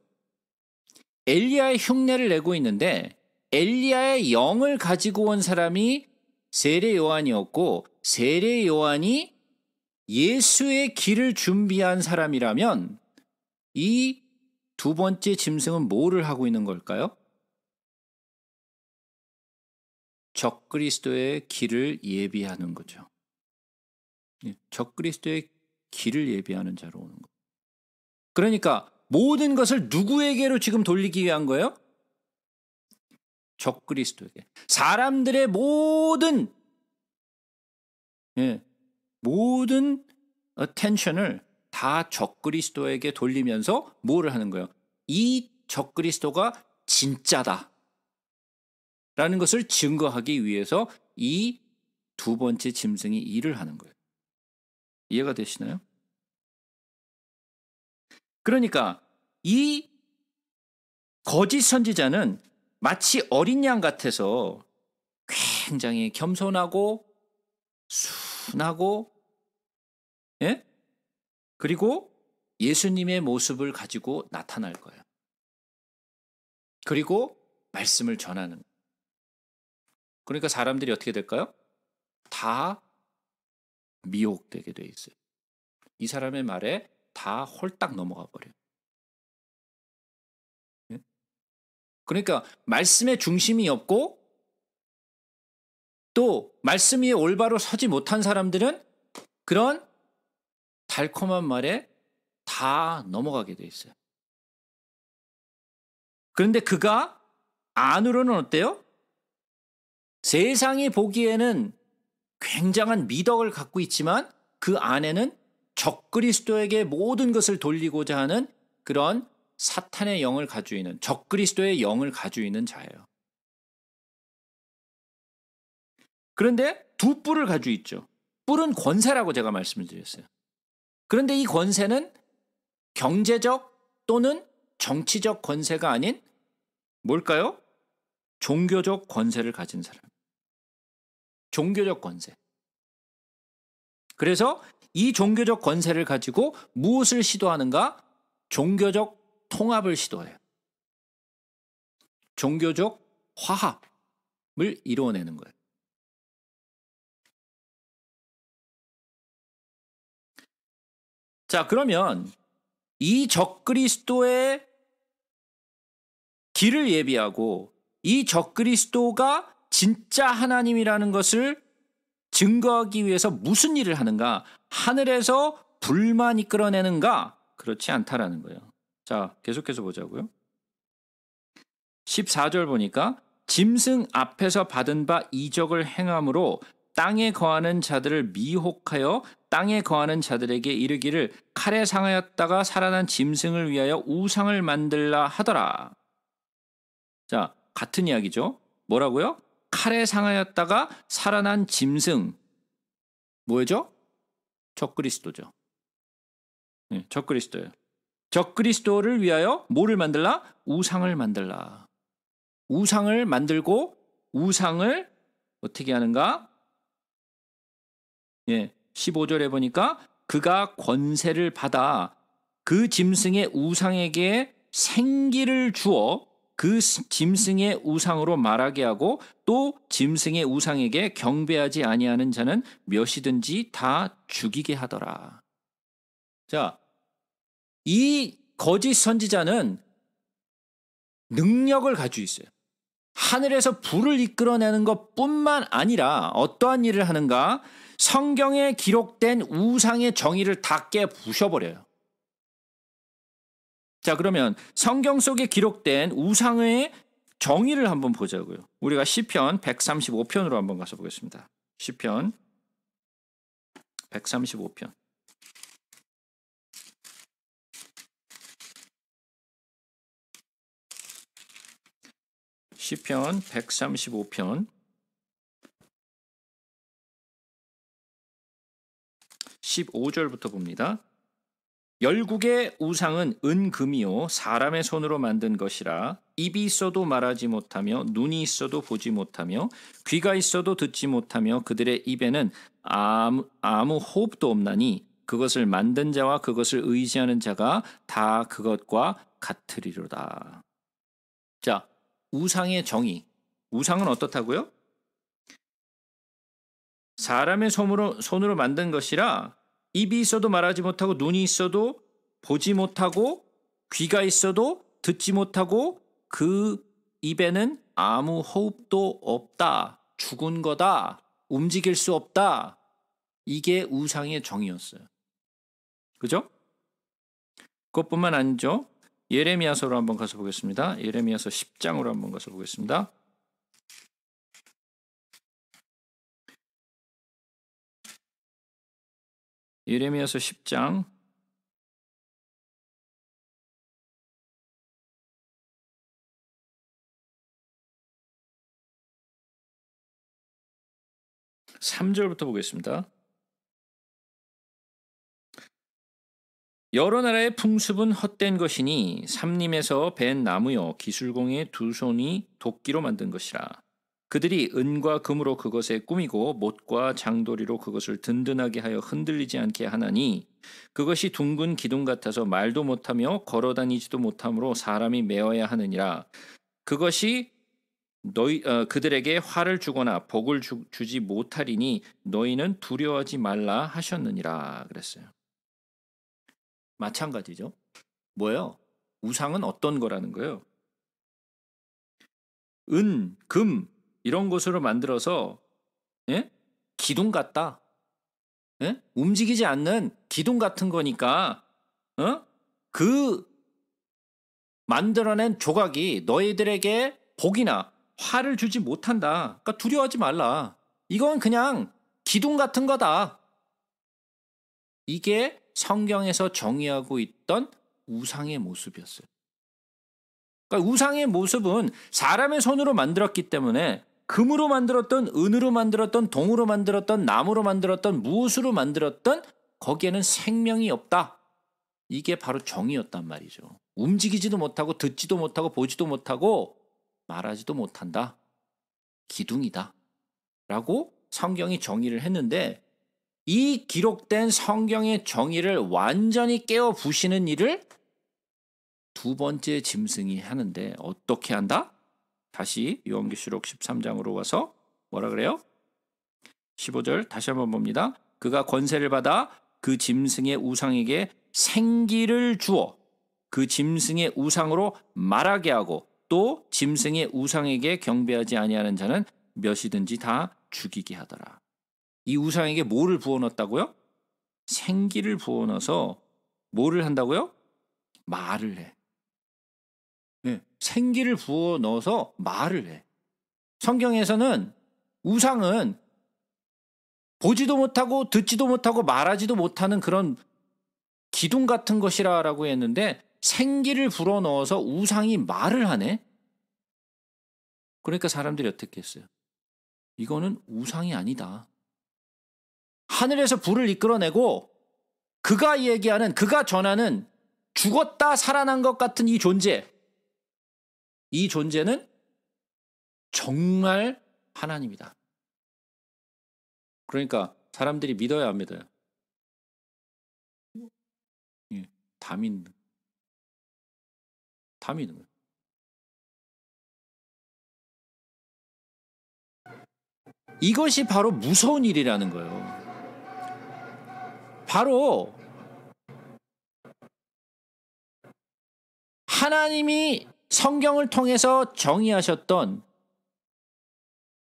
엘리야의 흉내를 내고 있는데 엘리야의 영을 가지고 온 사람이 세례 요한이었고 세례 요한이 예수의 길을 준비한 사람이라면 이 두 번째 짐승은 뭐를 하고 있는 걸까요? 적그리스도의 길을 예비하는 거죠. 예, 적그리스도의 길을 예비하는 자로 오는 거. 그러니까 모든 것을 누구에게로 지금 돌리기 위한 거예요? 적그리스도에게. 사람들의 모든 예, 모든 어, 텐션을 다 적그리스도에게 돌리면서 뭐를 하는 거예요? 이 적그리스도가 진짜다. 라는 것을 증거하기 위해서 이 두 번째 짐승이 일을 하는 거예요. 이해가 되시나요? 그러니까 이 거짓 선지자는 마치 어린 양 같아서 굉장히 겸손하고 순하고 예? 그리고 예수님의 모습을 가지고 나타날 거예요. 그리고 말씀을 전하는. 그러니까 사람들이 어떻게 될까요? 다 미혹되게 돼 있어요. 이 사람의 말에 다 홀딱 넘어가 버려요. 예? 그러니까 말씀의 중심이 없고 또 말씀 위에 올바로 서지 못한 사람들은 그런 달콤한 말에 다 넘어가게 돼 있어요. 그런데 그가 안으로는 어때요? 세상이 보기에는 굉장한 미덕을 갖고 있지만 그 안에는 적그리스도에게 모든 것을 돌리고자 하는 그런 사탄의 영을 가지고 있는 적그리스도의 영을 가지고 있는 자예요. 그런데 두 뿔을 가지고 있죠. 뿔은 권세라고 제가 말씀을 드렸어요. 그런데 이 권세는 경제적 또는 정치적 권세가 아닌 뭘까요? 종교적 권세를 가진 사람. 종교적 권세. 그래서 이 종교적 권세를 가지고 무엇을 시도하는가? 종교적 통합을 시도해요. 종교적 화합을 이루어내는 거예요. 자, 그러면 이 적그리스도의 길을 예비하고 이 적그리스도가 진짜 하나님이라는 것을 증거하기 위해서 무슨 일을 하는가? 하늘에서 불만 이끌어내는가? 그렇지 않다라는 거예요. 자, 계속해서 보자고요. 14절 보니까 짐승 앞에서 받은 바 이적을 행함으로 땅에 거하는 자들을 미혹하여 땅에 거하는 자들에게 이르기를 칼에 상하였다가 살아난 짐승을 위하여 우상을 만들라 하더라. 자, 같은 이야기죠. 뭐라고요? 칼에 상하였다가 살아난 짐승. 뭐죠? 적그리스도죠. 네, 적그리스도예요. 적그리스도를 위하여 뭐를 만들라? 우상을 만들라. 우상을 만들고 우상을 어떻게 하는가? 예. 15절에 보니까 그가 권세를 받아 그 짐승의 우상에게 생기를 주어 그 짐승의 우상으로 말하게 하고 또 짐승의 우상에게 경배하지 아니하는 자는 몇이든지 다 죽이게 하더라. 자, 이 거짓 선지자는 능력을 가지고 있어요. 하늘에서 불을 이끌어내는 것 뿐만 아니라 어떠한 일을 하는가? 성경에 기록된 우상의 정의를 다 깨부셔버려요. 자, 그러면 성경 속에 기록된 우상의 정의를 한번 보자고요. 우리가 시편 135편으로 한번 가서 보겠습니다. 시편 135편. 시편 135편 15절부터 봅니다. 열국의 우상은 은금이요 사람의 손으로 만든 것이라 입이 있어도 말하지 못하며 눈이 있어도 보지 못하며 귀가 있어도 듣지 못하며 그들의 입에는 아무, 아무 호흡도 없나니 그것을 만든 자와 그것을 의지하는 자가 다 그것과 같으리로다. 자, 우상의 정의. 우상은 어떻다고요? 사람의 손으로, 손으로 만든 것이라 입이 있어도 말하지 못하고 눈이 있어도 보지 못하고 귀가 있어도 듣지 못하고 그 입에는 아무 호흡도 없다. 죽은 거다. 움직일 수 없다. 이게 우상의 정의였어요. 그죠? 그것뿐만 아니죠. 예레미야서로 한번 가서 보겠습니다. 예레미야서 10장으로 한번 가서 보겠습니다. 예레미야서 10장 3절부터 보겠습니다. 여러 나라의 풍습은 헛된 것이니 삼림에서 벤 나무여 기술공의 두 손이 도끼로 만든 것이라. 그들이 은과 금으로 그것에 꾸미고 못과 장도리로 그것을 든든하게 하여 흔들리지 않게 하나니 그것이 둥근 기둥 같아서 말도 못하며 걸어 다니지도 못하므로 사람이 메어야 하느니라 그것이 너희 어, 그들에게 화를 주거나 복을 주, 지 못하리니 너희는 두려워하지 말라 하셨느니라 그랬어요. 마찬가지죠. 뭐예요? 우상은 어떤 거라는 거예요? 은, 금, 이런 것으로 만들어서 예? 기둥 같다. 예? 움직이지 않는 기둥 같은 거니까 어? 그 만들어낸 조각이 너희들에게 복이나 화를 주지 못한다. 그러니까 두려워하지 말라. 이건 그냥 기둥 같은 거다. 이게 성경에서 정의하고 있던 우상의 모습이었어요. 그러니까 우상의 모습은 사람의 손으로 만들었기 때문에 금으로 만들었던 은으로 만들었던 동으로 만들었던 나무로 만들었던 무엇으로 만들었던 거기에는 생명이 없다. 이게 바로 정의였단 말이죠. 움직이지도 못하고 듣지도 못하고 보지도 못하고 말하지도 못한다. 기둥이다. 라고 성경이 정의를 했는데 이 기록된 성경의 정의를 완전히 깨어 부시는 일을 두 번째 짐승이 하는데 어떻게 한다? 다시 요한계시록 13장으로 와서 뭐라 그래요? 15절 다시 한번 봅니다. 그가 권세를 받아 그 짐승의 우상에게 생기를 주어 그 짐승의 우상으로 말하게 하고 또 짐승의 우상에게 경배하지 아니하는 자는 몇이든지 다 죽이게 하더라. 이 우상에게 뭐를 부어 넣었다고요? 생기를 부어 넣어서 뭐를 한다고요? 말을 해. 예. 생기를 부어 넣어서 말을 해. 성경에서는 우상은 보지도 못하고 듣지도 못하고 말하지도 못하는 그런 기둥 같은 것이라라고 했는데 생기를 불어 넣어서 우상이 말을 하네. 그러니까 사람들이 어떻게 했어요? 이거는 우상이 아니다. 하늘에서 불을 이끌어내고 그가 얘기하는 그가 전하는 죽었다 살아난 것 같은 이 존재 이 존재는 정말 하나님이다. 그러니까 사람들이 믿어야 안 믿어요? 예, 다 믿는. 다 믿는 거예요. 이것이 바로 무서운 일이라는 거예요. 바로 하나님이 성경을 통해서 정의하셨던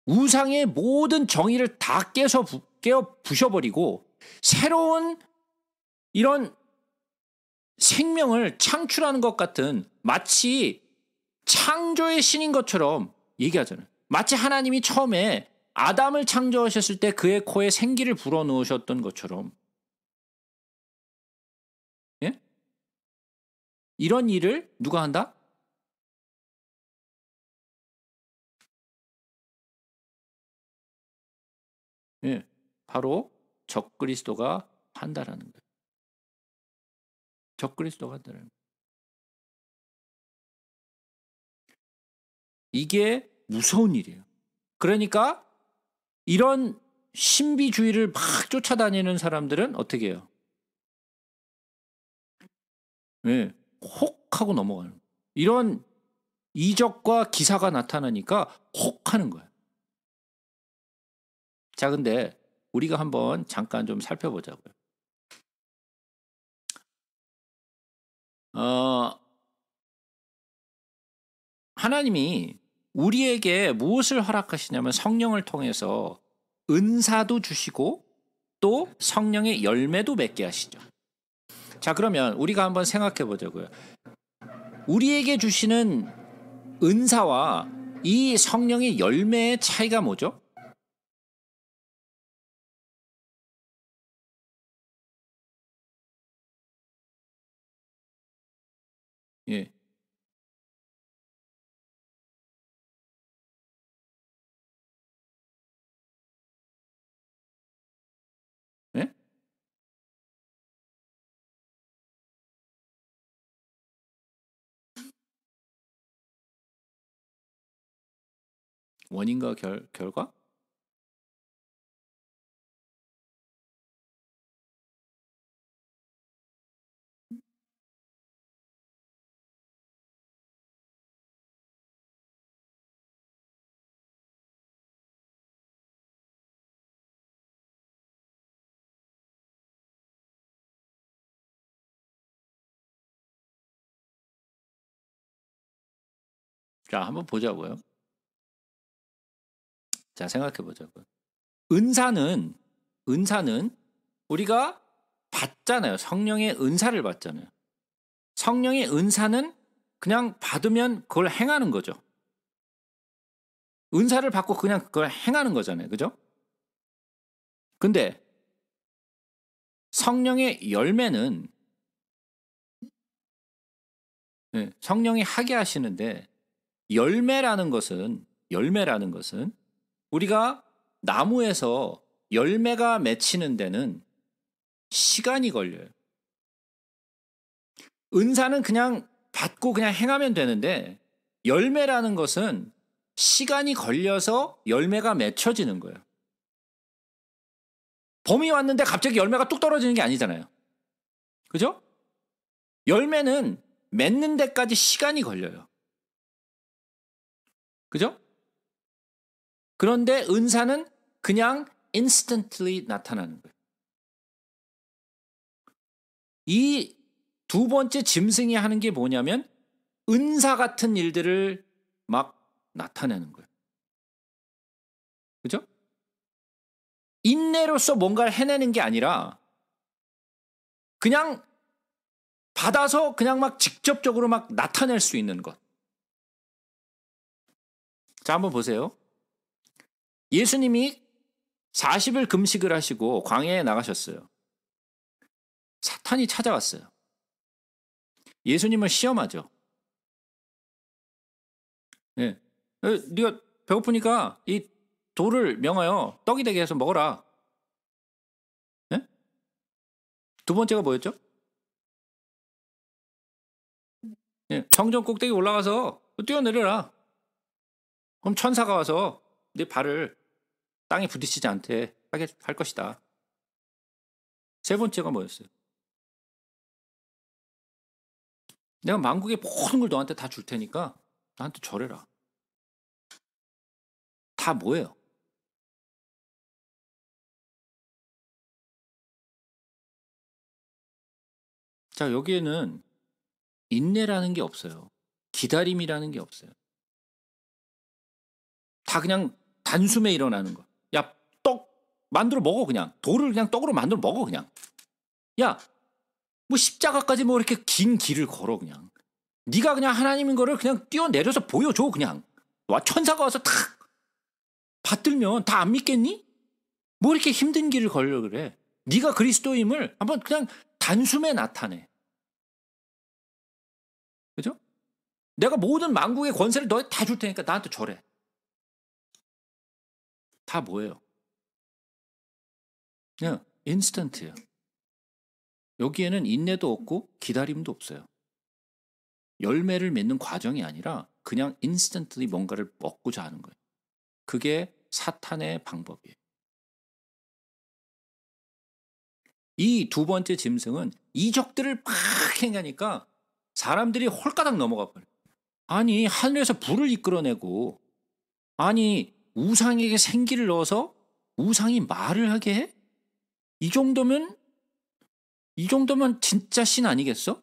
우상의 모든 정의를 다 깨서 부, 깨어 부셔버리고 새로운 이런 생명을 창출하는 것 같은 마치 창조의 신인 것처럼 얘기하잖아요. 마치 하나님이 처음에 아담을 창조하셨을 때 그의 코에 생기를 불어넣으셨던 것처럼 예? 이런 일을 누가 한다? 예, 바로 적그리스도가 한다라는 거예요. 적그리스도가 한다는 거예요. 이게 무서운 일이에요. 그러니까 이런 신비주의를 막 쫓아다니는 사람들은 어떻게 해요? 예, 혹 하고 넘어가는 거예요. 이런 이적과 기사가 나타나니까 혹 하는 거예요. 자, 근데 우리가 한번 잠깐 좀 살펴보자고요. 어, 하나님이 우리에게 무엇을 허락하시냐면 성령을 통해서 은사도 주시고 또 성령의 열매도 맺게 하시죠. 자, 그러면 우리가 한번 생각해 보자고요. 우리에게 주시는 은사와 이 성령의 열매의 차이가 뭐죠? 예. 예. 원인과 결, 결과? 자, 한번 보자고요. 자, 생각해 보자고요. 은사는 은사는 우리가 받잖아요. 성령의 은사를 받잖아요. 성령의 은사는 그냥 받으면 그걸 행하는 거죠. 은사를 받고 그냥 그걸 행하는 거잖아요. 그죠? 근데 성령의 열매는 예, 성령이 하게 하시는데 열매라는 것은 열매라는 것은 우리가 나무에서 열매가 맺히는 데는 시간이 걸려요. 은사는 그냥 받고 그냥 행하면 되는데 열매라는 것은 시간이 걸려서 열매가 맺혀지는 거예요. 봄이 왔는데 갑자기 열매가 뚝 떨어지는 게 아니잖아요. 그죠? 열매는 맺는 데까지 시간이 걸려요. 그죠? 그런데 은사는 그냥 instantly 나타나는 거예요. 이 두 번째 짐승이 하는 게 뭐냐면 은사 같은 일들을 막 나타내는 거예요. 그죠? 인내로서 뭔가를 해내는 게 아니라 그냥 받아서 그냥 막 직접적으로 막 나타낼 수 있는 것. 자, 한번 보세요. 예수님이 40일 금식을 하시고 광야에 나가셨어요. 사탄이 찾아왔어요. 예수님을 시험하죠. 예. 네. 네가 배고프니까 이 돌을 명하여 떡이 되게 해서 먹어라. 네? 두 번째가 뭐였죠? 예. 네. 정전 꼭대기 올라가서 뛰어내려라. 그럼 천사가 와서 내 네 발을 땅에 부딪히지 않게 하게 할 것이다. 세 번째가 뭐였어요? 내가 만국의 모든 걸 너한테 다 줄 테니까 나한테 절해라. 다 뭐예요? 자, 여기에는 인내라는 게 없어요. 기다림이라는 게 없어요. 다 그냥 단숨에 일어나는 거. 야, 떡 만들어 먹어 그냥. 돌을 그냥 떡으로 만들어 먹어 그냥. 야, 뭐 십자가까지 뭐 이렇게 긴 길을 걸어 그냥. 네가 그냥 하나님인 거를 그냥 뛰어내려서 보여줘 그냥. 와 천사가 와서 탁 받들면 다 안 믿겠니? 뭐 이렇게 힘든 길을 걸려 그래. 네가 그리스도임을 한번 그냥 단숨에 나타내. 그죠? 내가 모든 만국의 권세를 너에 다 줄 테니까 나한테 절해. 다 뭐예요? 그냥 인스턴트예요. 여기에는 인내도 없고 기다림도 없어요. 열매를 맺는 과정이 아니라 그냥 인스턴트리 뭔가를 먹고자 하는 거예요. 그게 사탄의 방법이에요. 이 두 번째 짐승은 이적들을 막 행하니까 사람들이 홀가닥 넘어가 버려요. 아니, 하늘에서 불을 이끌어내고, 아니, 우상에게 생기를 넣어서 우상이 말을 하게 해? 이 정도면 이 정도면 진짜 신 아니겠어?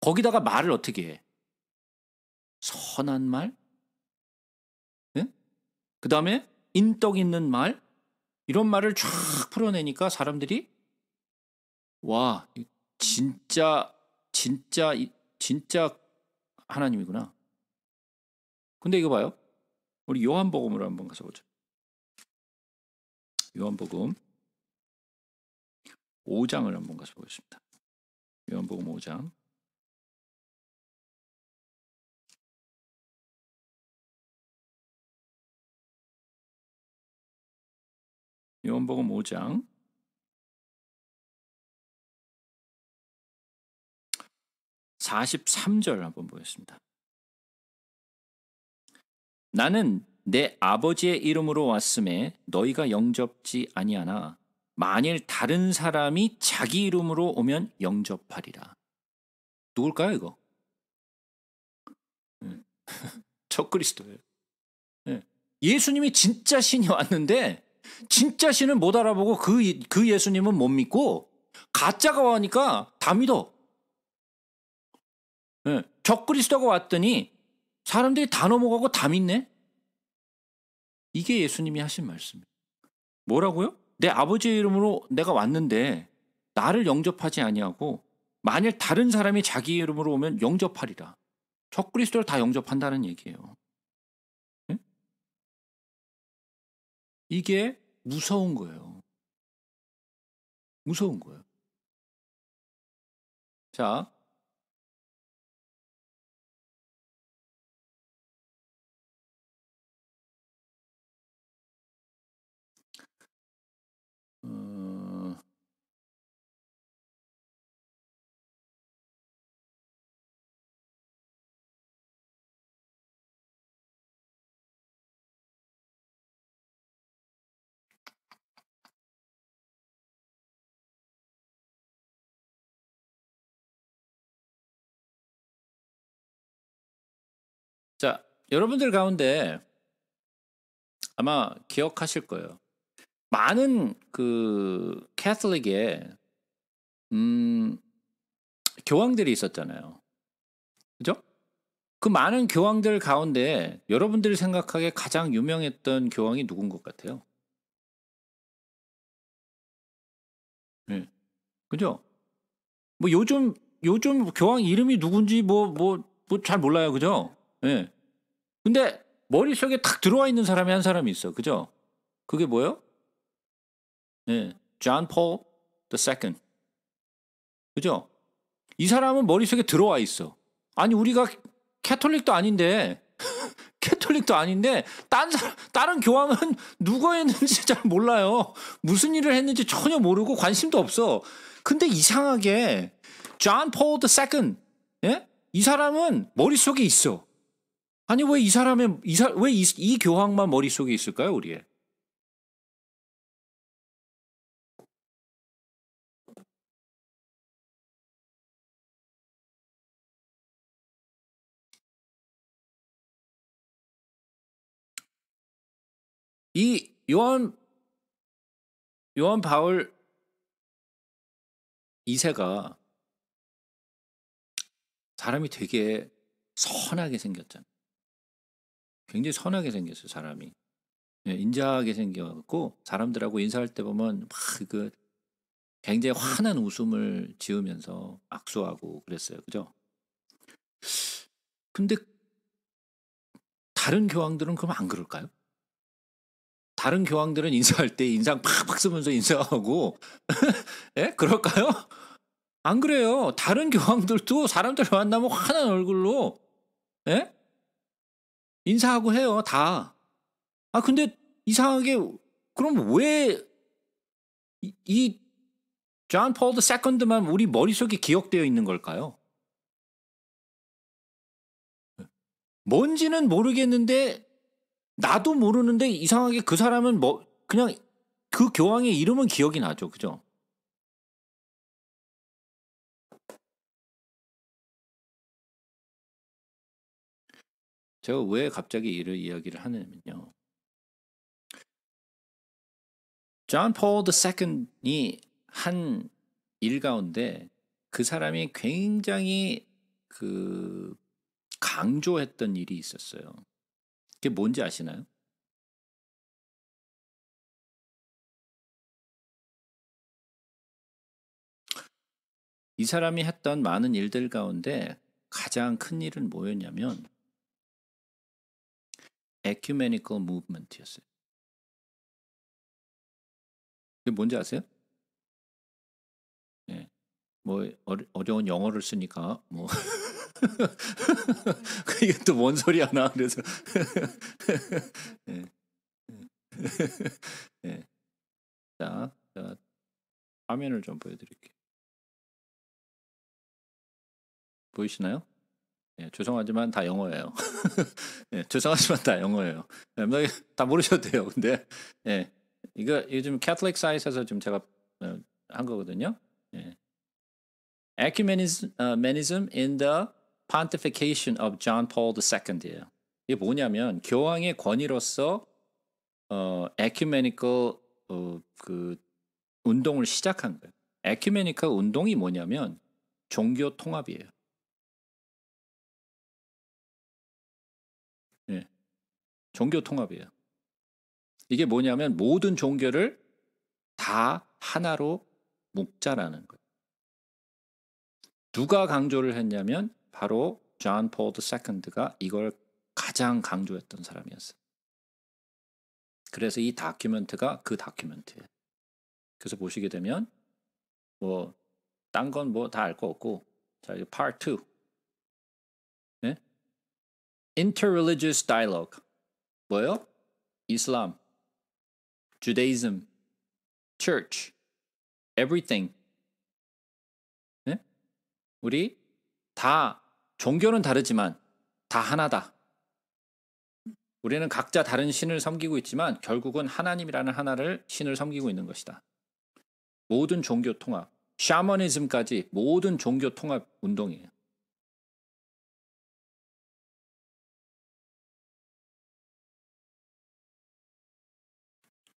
거기다가 말을 어떻게 해? 선한 말? 네? 예? 그 다음에 인덕 있는 말? 이런 말을 쫙 풀어내니까 사람들이 와 진짜 진짜 진짜 하나님이구나. 근데 이거 봐요. 우리 요한복음으로 한번 가서 보죠. 요한복음 5장을 한번 가서 보겠습니다. 요한복음 5장 요한복음 5장 43절 한번 보겠습니다. 나는 내 아버지의 이름으로 왔음에 너희가 영접지 아니하나 만일 다른 사람이 자기 이름으로 오면 영접하리라. 누굴까요 이거? 첫 예. 그리스도예요. 예. 예수님이 진짜 신이 왔는데 진짜 신을 못 알아보고 그, 그 예수님은 못 믿고 가짜가 와니까 다 믿어. 적 예. 그리스도가 왔더니 사람들이 다 넘어가고 다 믿네? 이게 예수님이 하신 말씀이에요. 뭐라고요? 내 아버지의 이름으로 내가 왔는데 나를 영접하지 아니하고 만일 다른 사람이 자기 이름으로 오면 영접하리라. 적 그리스도를 다 영접한다는 얘기예요. 예? 이게 무서운 거예요. 무서운 거예요. 자, 자, 여러분들 가운데 아마 기억하실 거예요. 많은 그 캐슬릭에 음, 교황들이 있었잖아요. 그죠? 그 많은 교황들 가운데 여러분들이 생각하기에 가장 유명했던 교황이 누군 것 같아요? 예. 네. 그죠? 뭐 요즘 요즘 교황 이름이 누군지 뭐 뭐 뭐 잘 몰라요. 그죠? 예. 네. 근데 머릿속에 탁 들어와 있는 사람이 한 사람이 있어. 그죠? 그게 뭐예요? 네. John Paul II. 그죠? 이 사람은 머릿속에 들어와 있어. 아니, 우리가 캐톨릭도 아닌데, 캐톨릭도 아닌데, 딴 사람, 다른 교황은 누가였는지잘 몰라요. 무슨 일을 했는지 전혀 모르고 관심도 없어. 근데 이상하게, John Paul II. 예? 이 사람은 머릿속에 있어. 아니, 왜 이 사람의, 이 사, 왜이 이 교황만 머릿속에 있을까요, 우리의? 요한 요한 바울 2세가 사람이 되게 선하게 생겼잖아요. 굉장히 선하게 생겼어요, 사람이. 예, 인자하게 생겨갖고 사람들하고 인사할 때 보면 막 그 굉장히 환한 웃음을 지으면서 악수하고 그랬어요. 그죠? 근데 다른 교황들은 그럼 안 그럴까요? 다른 교황들은 인사할 때 인상 팍팍 쓰면서 인사하고 예 그럴까요? 안 그래요. 다른 교황들도 사람들 만나면 환한 얼굴로 예 인사하고 해요 다. 아 근데 이상하게 그럼 왜 이존 폴드 세컨드만 우리 머릿속에 기억되어 있는 걸까요? 뭔지는 모르겠는데 나도 모르는데 이상하게 그 사람은 뭐 그냥 그 교황의 이름은 기억이 나죠. 그죠? 제가 왜 갑자기 이를 이야기를 하냐면요. 존 포드 세컨이 한 일 가운데 그 사람이 굉장히 그 강조했던 일이 있었어요. 그게 뭔지 아시나요? 이 사람이 했던 많은 일들 가운데 가장 큰 일은 뭐였냐면 에큐메니컬 무브먼트였어요. 그게 뭔지 아세요? 예. 뭐 어려운 영어를 쓰니까 뭐 그 이게 또 뭔 소리 하나 그래서 네. 네. 자, 화면을 좀 보여드릴게요. 보이시나요? 예, 죄송하지만 다 영어예요. 예, 죄송하지만 다 영어예요. 예, 뭐 다 모르셔도 돼요. 근데 예, 이거 요즘 캐톨릭 사이트에서 지금 제가 어, 한 거거든요. 예, Ecumenism, uh, in the Pontification of John Paul II예요. 이게 뭐냐면 교황의 권위로서 어, 에큐메니컬 어, 그 운동을 시작한 거예요. 에큐메니컬 운동이 뭐냐면 종교 통합이에요. 예. 종교 통합이에요. 이게 뭐냐면 모든 종교를 다 하나로 묶자라는 거예요. 누가 강조를 했냐면 바로 존폴 i 드가 이걸 가장 강조했던 사람이었어요. 그래서 이 다큐멘트가 그 다큐멘트예요. 그래서 보시게 되면 뭐 딴 건 뭐 다 알 거 없고 자 이거 파트 2 네? interreligious dialogue 뭐요? 이슬람 Judaism church everything 우리 다 종교는 다르지만 다 하나다. 우리는 각자 다른 신을 섬기고 있지만 결국은 하나님이라는 하나를 신을 섬기고 있는 것이다. 모든 종교 통합, 샤머니즘까지 모든 종교 통합 운동이에요.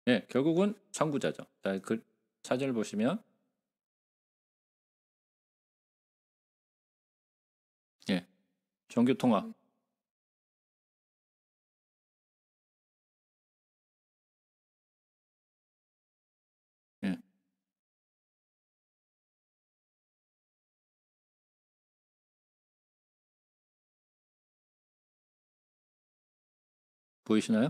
예, 결국은 선구자죠. 자, 그 사절 보시면 정교 통화. 예. 보이시나요?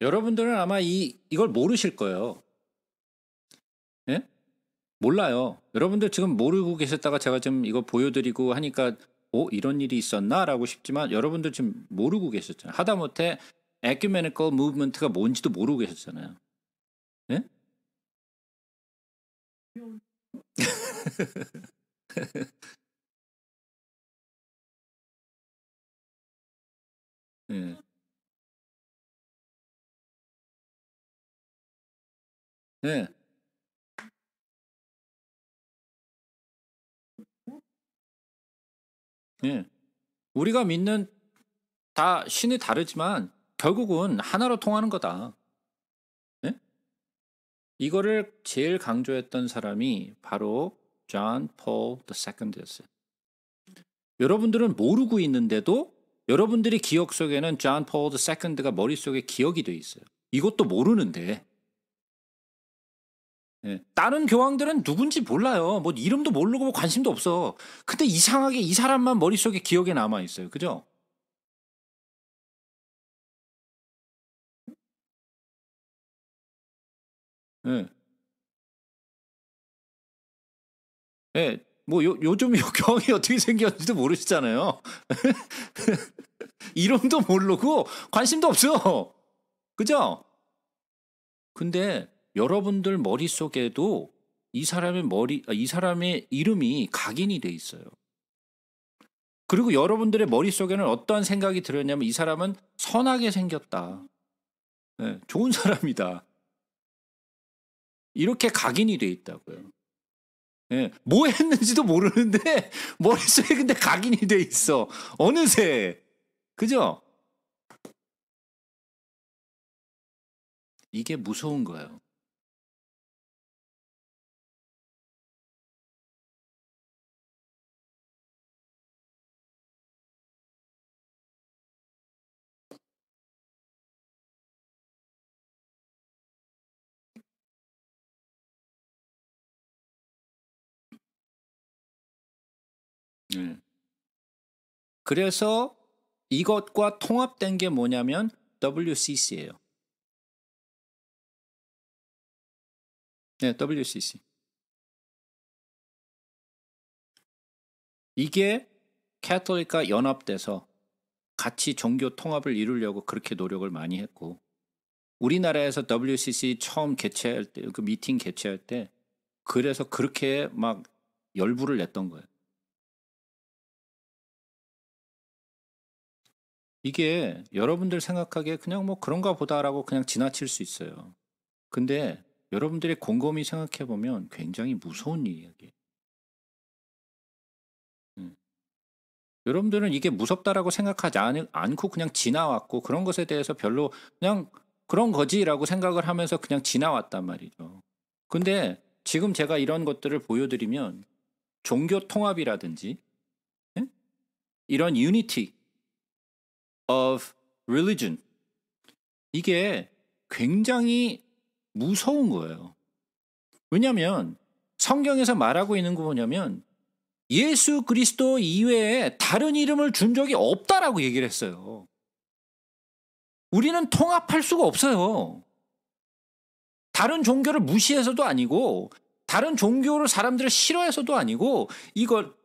여러분들은 아마 이 이걸 모르실 거예요. 몰라요. 여러분들 지금 모르고 계셨다가 제가 지금 이거 보여드리고 하니까 오 어, 이런 일이 있었나라고 싶지만 여러분들 지금 모르고 계셨잖아요. 하다못해 에큐메니컬 무브먼트가 뭔지도 모르고 계셨잖아요. 네? 네. 네. 예. 우리가 믿는 다 신이 다르지만 결국은 하나로 통하는 거다. 예? 이거를 제일 강조했던 사람이 바로 존폴 II 였어요. 여러분들은 모르고 있는데도 여러분들이 기억 속에는 존폴 II 가 머릿속에 기억이 돼 있어요. 이것도 모르는데 예. 다른 교황들은 누군지 몰라요. 뭐 이름도 모르고 뭐 관심도 없어. 근데 이상하게 이 사람만 머릿속에 기억에 남아 있어요. 그죠? 예. 예. 뭐 요, 요즘 교황이 어떻게 생겼는지도 모르시잖아요. 이름도 모르고 관심도 없어. 그죠? 근데 여러분들 머릿속에도 이 사람의 머리, 아, 이 사람의 이름이 각인이 돼 있어요. 그리고 여러분들의 머릿속에는 어떠한 생각이 들었냐면 이 사람은 선하게 생겼다. 네, 좋은 사람이다. 이렇게 각인이 돼 있다고요. 네, 뭐 했는지도 모르는데 머릿속에 근데 각인이 돼 있어. 어느새. 그죠? 이게 무서운 거예요. 음. 그래서 이것과 통합된 게 뭐냐면 WCC예요. 네, WCC. 이게 캐톨릭과 연합돼서 같이 종교 통합을 이루려고 그렇게 노력을 많이 했고 우리나라에서 WCC 처음 개최할 때 그 미팅 개최할 때 그래서 그렇게 막 열부를 냈던 거예요. 이게 여러분들 생각하기에 그냥 뭐 그런가 보다라고 그냥 지나칠 수 있어요. 근데 여러분들이 곰곰이 생각해 보면 굉장히 무서운 이야기예요. 음. 여러분들은 이게 무섭다라고 생각하지 않, 고 그냥 지나왔고 그런 것에 대해서 별로 그냥 그런 거지라고 생각을 하면서 그냥 지나왔단 말이죠. 근데 지금 제가 이런 것들을 보여드리면 종교 통합이라든지 예? 이런 유니티 of religion. 이게 굉장히 무서운 거예요. 왜냐하면 성경에서 말하고 있는 거 뭐냐면 예수 그리스도 이외에 다른 이름을 준 적이 없다라고 얘기를 했어요. 우리는 통합할 수가 없어요. 다른 종교를 무시해서도 아니고 다른 종교를 사람들을 싫어해서도 아니고 이걸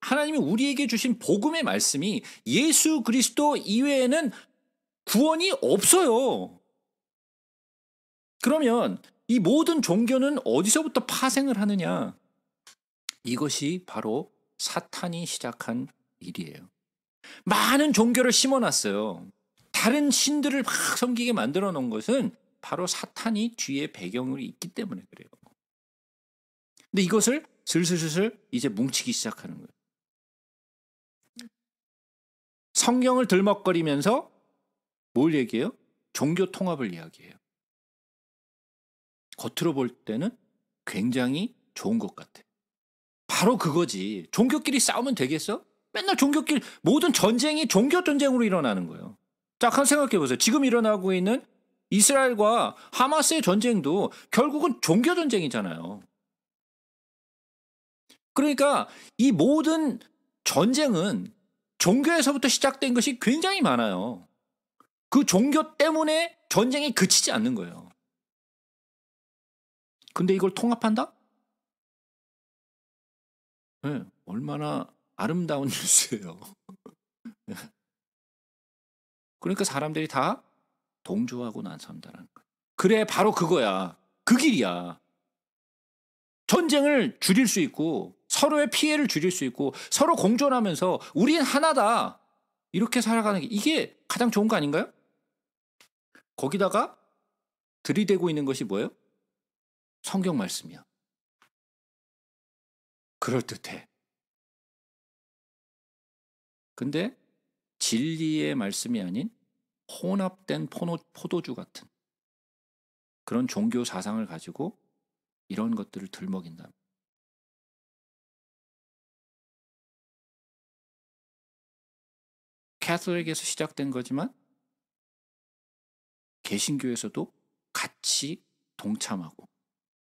하나님이 우리에게 주신 복음의 말씀이 예수 그리스도 이외에는 구원이 없어요. 그러면 이 모든 종교는 어디서부터 파생을 하느냐? 이것이 바로 사탄이 시작한 일이에요. 많은 종교를 심어놨어요. 다른 신들을 막 섬기게 만들어 놓은 것은 바로 사탄이 뒤에 배경이 있기 때문에 그래요. 근데 이것을 슬슬슬슬 이제 뭉치기 시작하는 거예요. 성경을 들먹거리면서 뭘 얘기해요? 종교 통합을 이야기해요. 겉으로 볼 때는 굉장히 좋은 것 같아. 바로 그거지. 종교끼리 싸우면 되겠어? 맨날 종교끼리 모든 전쟁이 종교 전쟁으로 일어나는 거예요. 자, 한 생각해 보세요. 지금 일어나고 있는 이스라엘과 하마스의 전쟁도 결국은 종교 전쟁이잖아요. 그러니까 이 모든 전쟁은 종교에서부터 시작된 것이 굉장히 많아요. 그 종교 때문에 전쟁이 그치지 않는 거예요. 근데 이걸 통합한다? 네, 얼마나 아름다운 뉴스예요. 그러니까 사람들이 다 동조하고 나선다는 거예요. 그래, 바로 그거야. 그 길이야. 전쟁을 줄일 수 있고 서로의 피해를 줄일 수 있고 서로 공존하면서 우린 하나다. 이렇게 살아가는 게 이게 가장 좋은 거 아닌가요? 거기다가 들이대고 있는 것이 뭐예요? 성경 말씀이야. 그럴듯해. 근데 진리의 말씀이 아닌 혼합된 포노, 포도주 같은 그런 종교 사상을 가지고 이런 것들을 들먹인다. 캐톨릭에서 시작된 거지만 개신교에서도 같이 동참하고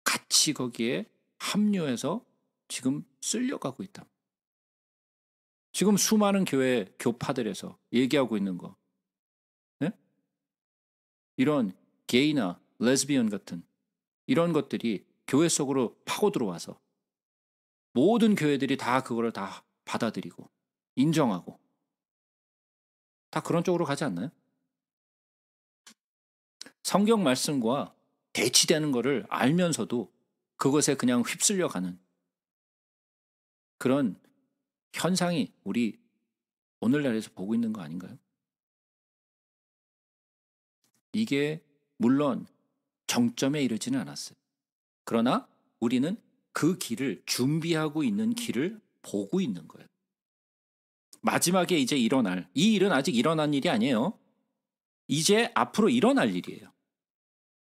같이 거기에 합류해서 지금 쓸려가고 있다. 지금 수많은 교회 교파들에서 얘기하고 있는 거. 네? 이런 게이나 레즈비언 같은 이런 것들이 교회 속으로 파고 들어와서 모든 교회들이 다 그거를 다 받아들이고 인정하고 다 그런 쪽으로 가지 않나요? 성경 말씀과 대치되는 것을 알면서도 그것에 그냥 휩쓸려 가는 그런 현상이 우리 오늘날에서 보고 있는 거 아닌가요? 이게 물론 정점에 이르지는 않았어요. 그러나 우리는 그 길을 준비하고 있는 길을 보고 있는 거예요. 마지막에 이제 일어날 이 일은 아직 일어난 일이 아니에요. 이제 앞으로 일어날 일이에요.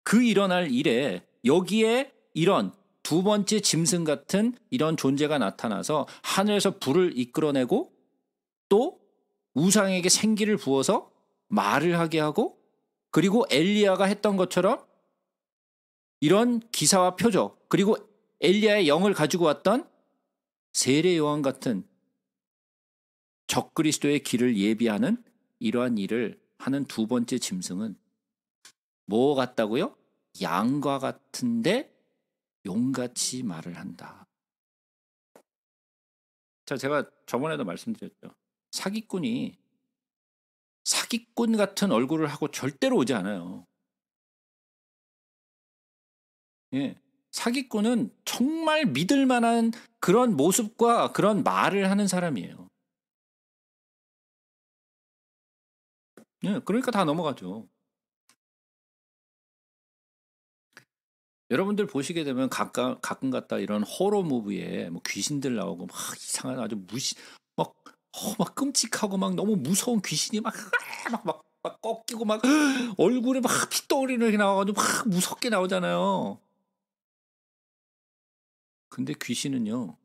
그 일어날 일에 여기에 이런 두 번째 짐승 같은 이런 존재가 나타나서 하늘에서 불을 이끌어내고 또 우상에게 생기를 부어서 말을 하게 하고 그리고 엘리야가 했던 것처럼 이런 기사와 표적 그리고 엘리야의 영을 가지고 왔던 세례 요한 같은 적그리스도의 길을 예비하는 이러한 일을 하는 두 번째 짐승은 뭐 같다고요? 양과 같은데 용같이 말을 한다. 자, 제가 저번에도 말씀드렸죠. 사기꾼이 사기꾼 같은 얼굴을 하고 절대로 오지 않아요. 예. 사기꾼은 정말 믿을 만한 그런 모습과 그런 말을 하는 사람이에요. 예, 그러니까 다 넘어가죠. 여러분들 보시게 되면 가까, 가끔 갔다 이런 호러 무비에 뭐 귀신들 나오고 막 이상한 아주 무시 막, 어, 막 끔찍하고 막 너무 무서운 귀신이 막 막막막 꺾이고 막 얼굴에 막 핏덩어리를 나와가지고 막 무섭게 나오잖아요. 근데 귀신은요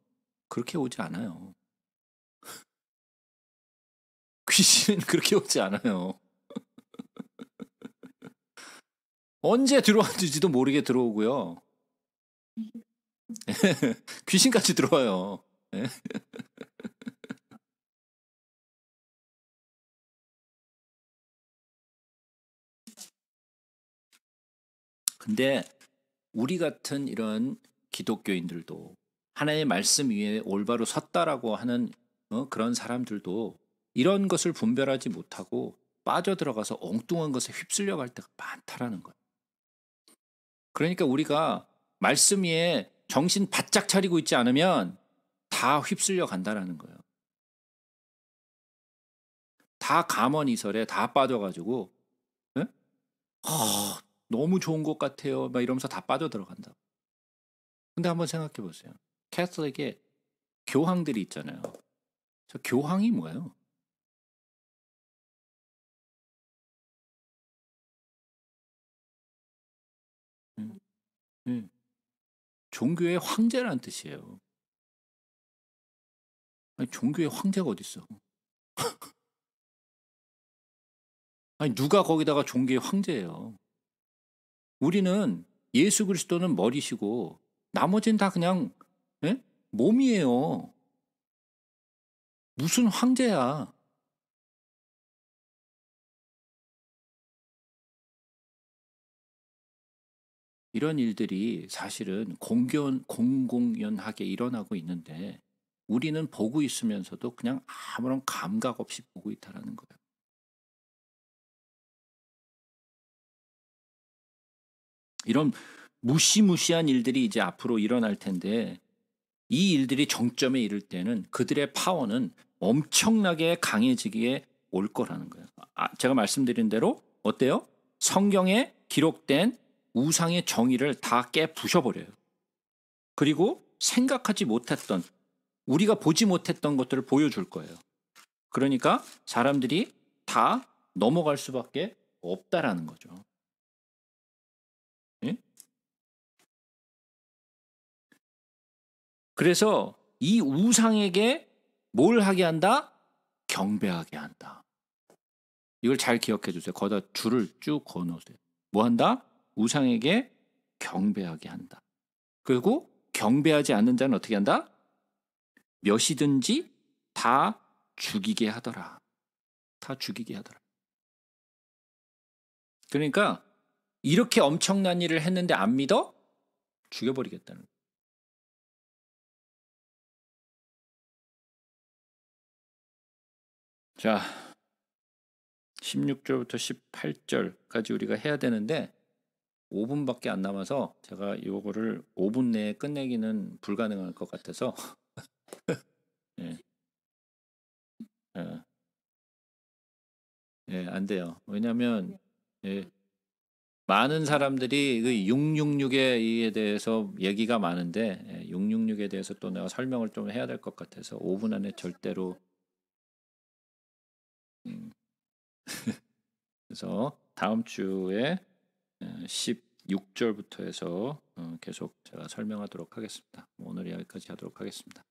그렇게 오지 않아요. 귀신은 그렇게 오지 않아요. 언제 들어왔는지도 모르게 들어오고요. 귀신같이 들어와요. 근데 우리 같은 이런 기독교인들도 하나님의 말씀 위에 올바로 섰다라고 하는 어, 그런 사람들도 이런 것을 분별하지 못하고 빠져들어가서 엉뚱한 것에 휩쓸려 갈 때가 많다라는 거예요. 그러니까 우리가 말씀 위에 정신 바짝 차리고 있지 않으면 다 휩쓸려 간다라는 거예요. 다 감언이설에 다 빠져가지고 네? 어, 너무 좋은 것 같아요. 막 이러면서 다 빠져 들어간다. 근데 한번 생각해 보세요. 캐슬에게 교황들이 있잖아요. 저 교황이 뭐예요? 음. 종교의 황제라는 뜻이에요. 아니, 종교의 황제가 어딨어? 아니, 누가 거기다가 종교의 황제예요? 우리는 예수 그리스도는 머리시고, 나머지는 다 그냥, 에? 예? 몸이에요. 무슨 황제야? 이런 일들이 사실은 공견, 공공연하게 일어나고 있는데 우리는 보고 있으면서도 그냥 아무런 감각 없이 보고 있다라는 거예요. 이런 무시무시한 일들이 이제 앞으로 일어날 텐데 이 일들이 정점에 이를 때는 그들의 파워는 엄청나게 강해지기에 올 거라는 거예요. 아, 제가 말씀드린 대로 어때요? 성경에 기록된 우상의 정의를 다 깨부셔버려요. 그리고 생각하지 못했던, 우리가 보지 못했던 것들을 보여줄 거예요. 그러니까 사람들이 다 넘어갈 수밖에 없다라는 거죠. 예? 그래서 이 우상에게 뭘 하게 한다? 경배하게 한다. 이걸 잘 기억해 주세요. 거기다 줄을 쭉 그어 놓으세요. 뭐 한다? 우상에게 경배하게 한다. 그리고 경배하지 않는 자는 어떻게 한다? 몇이든지 다 죽이게 하더라. 다 죽이게 하더라. 그러니까 이렇게 엄청난 일을 했는데 안 믿어? 죽여버리겠다는 거야. 자, 16절부터 18절까지 우리가 해야 되는데 5분밖에 안 남아서 제가 이거를 5분 내에 끝내기는 불가능할 것 같아서 예. 예. 예, 안 돼요. 왜냐하면 예, 많은 사람들이 그 666에 대해서 얘기가 많은데 666에 예, 대해서 또 내가 설명을 좀 해야 될 것 같아서 5분 안에 절대로 음. 그래서 다음 주에 16절부터 어, 해서 어, 계속 제가 설명하도록 하겠습니다. 뭐 오늘 여기까지 하도록 하겠습니다.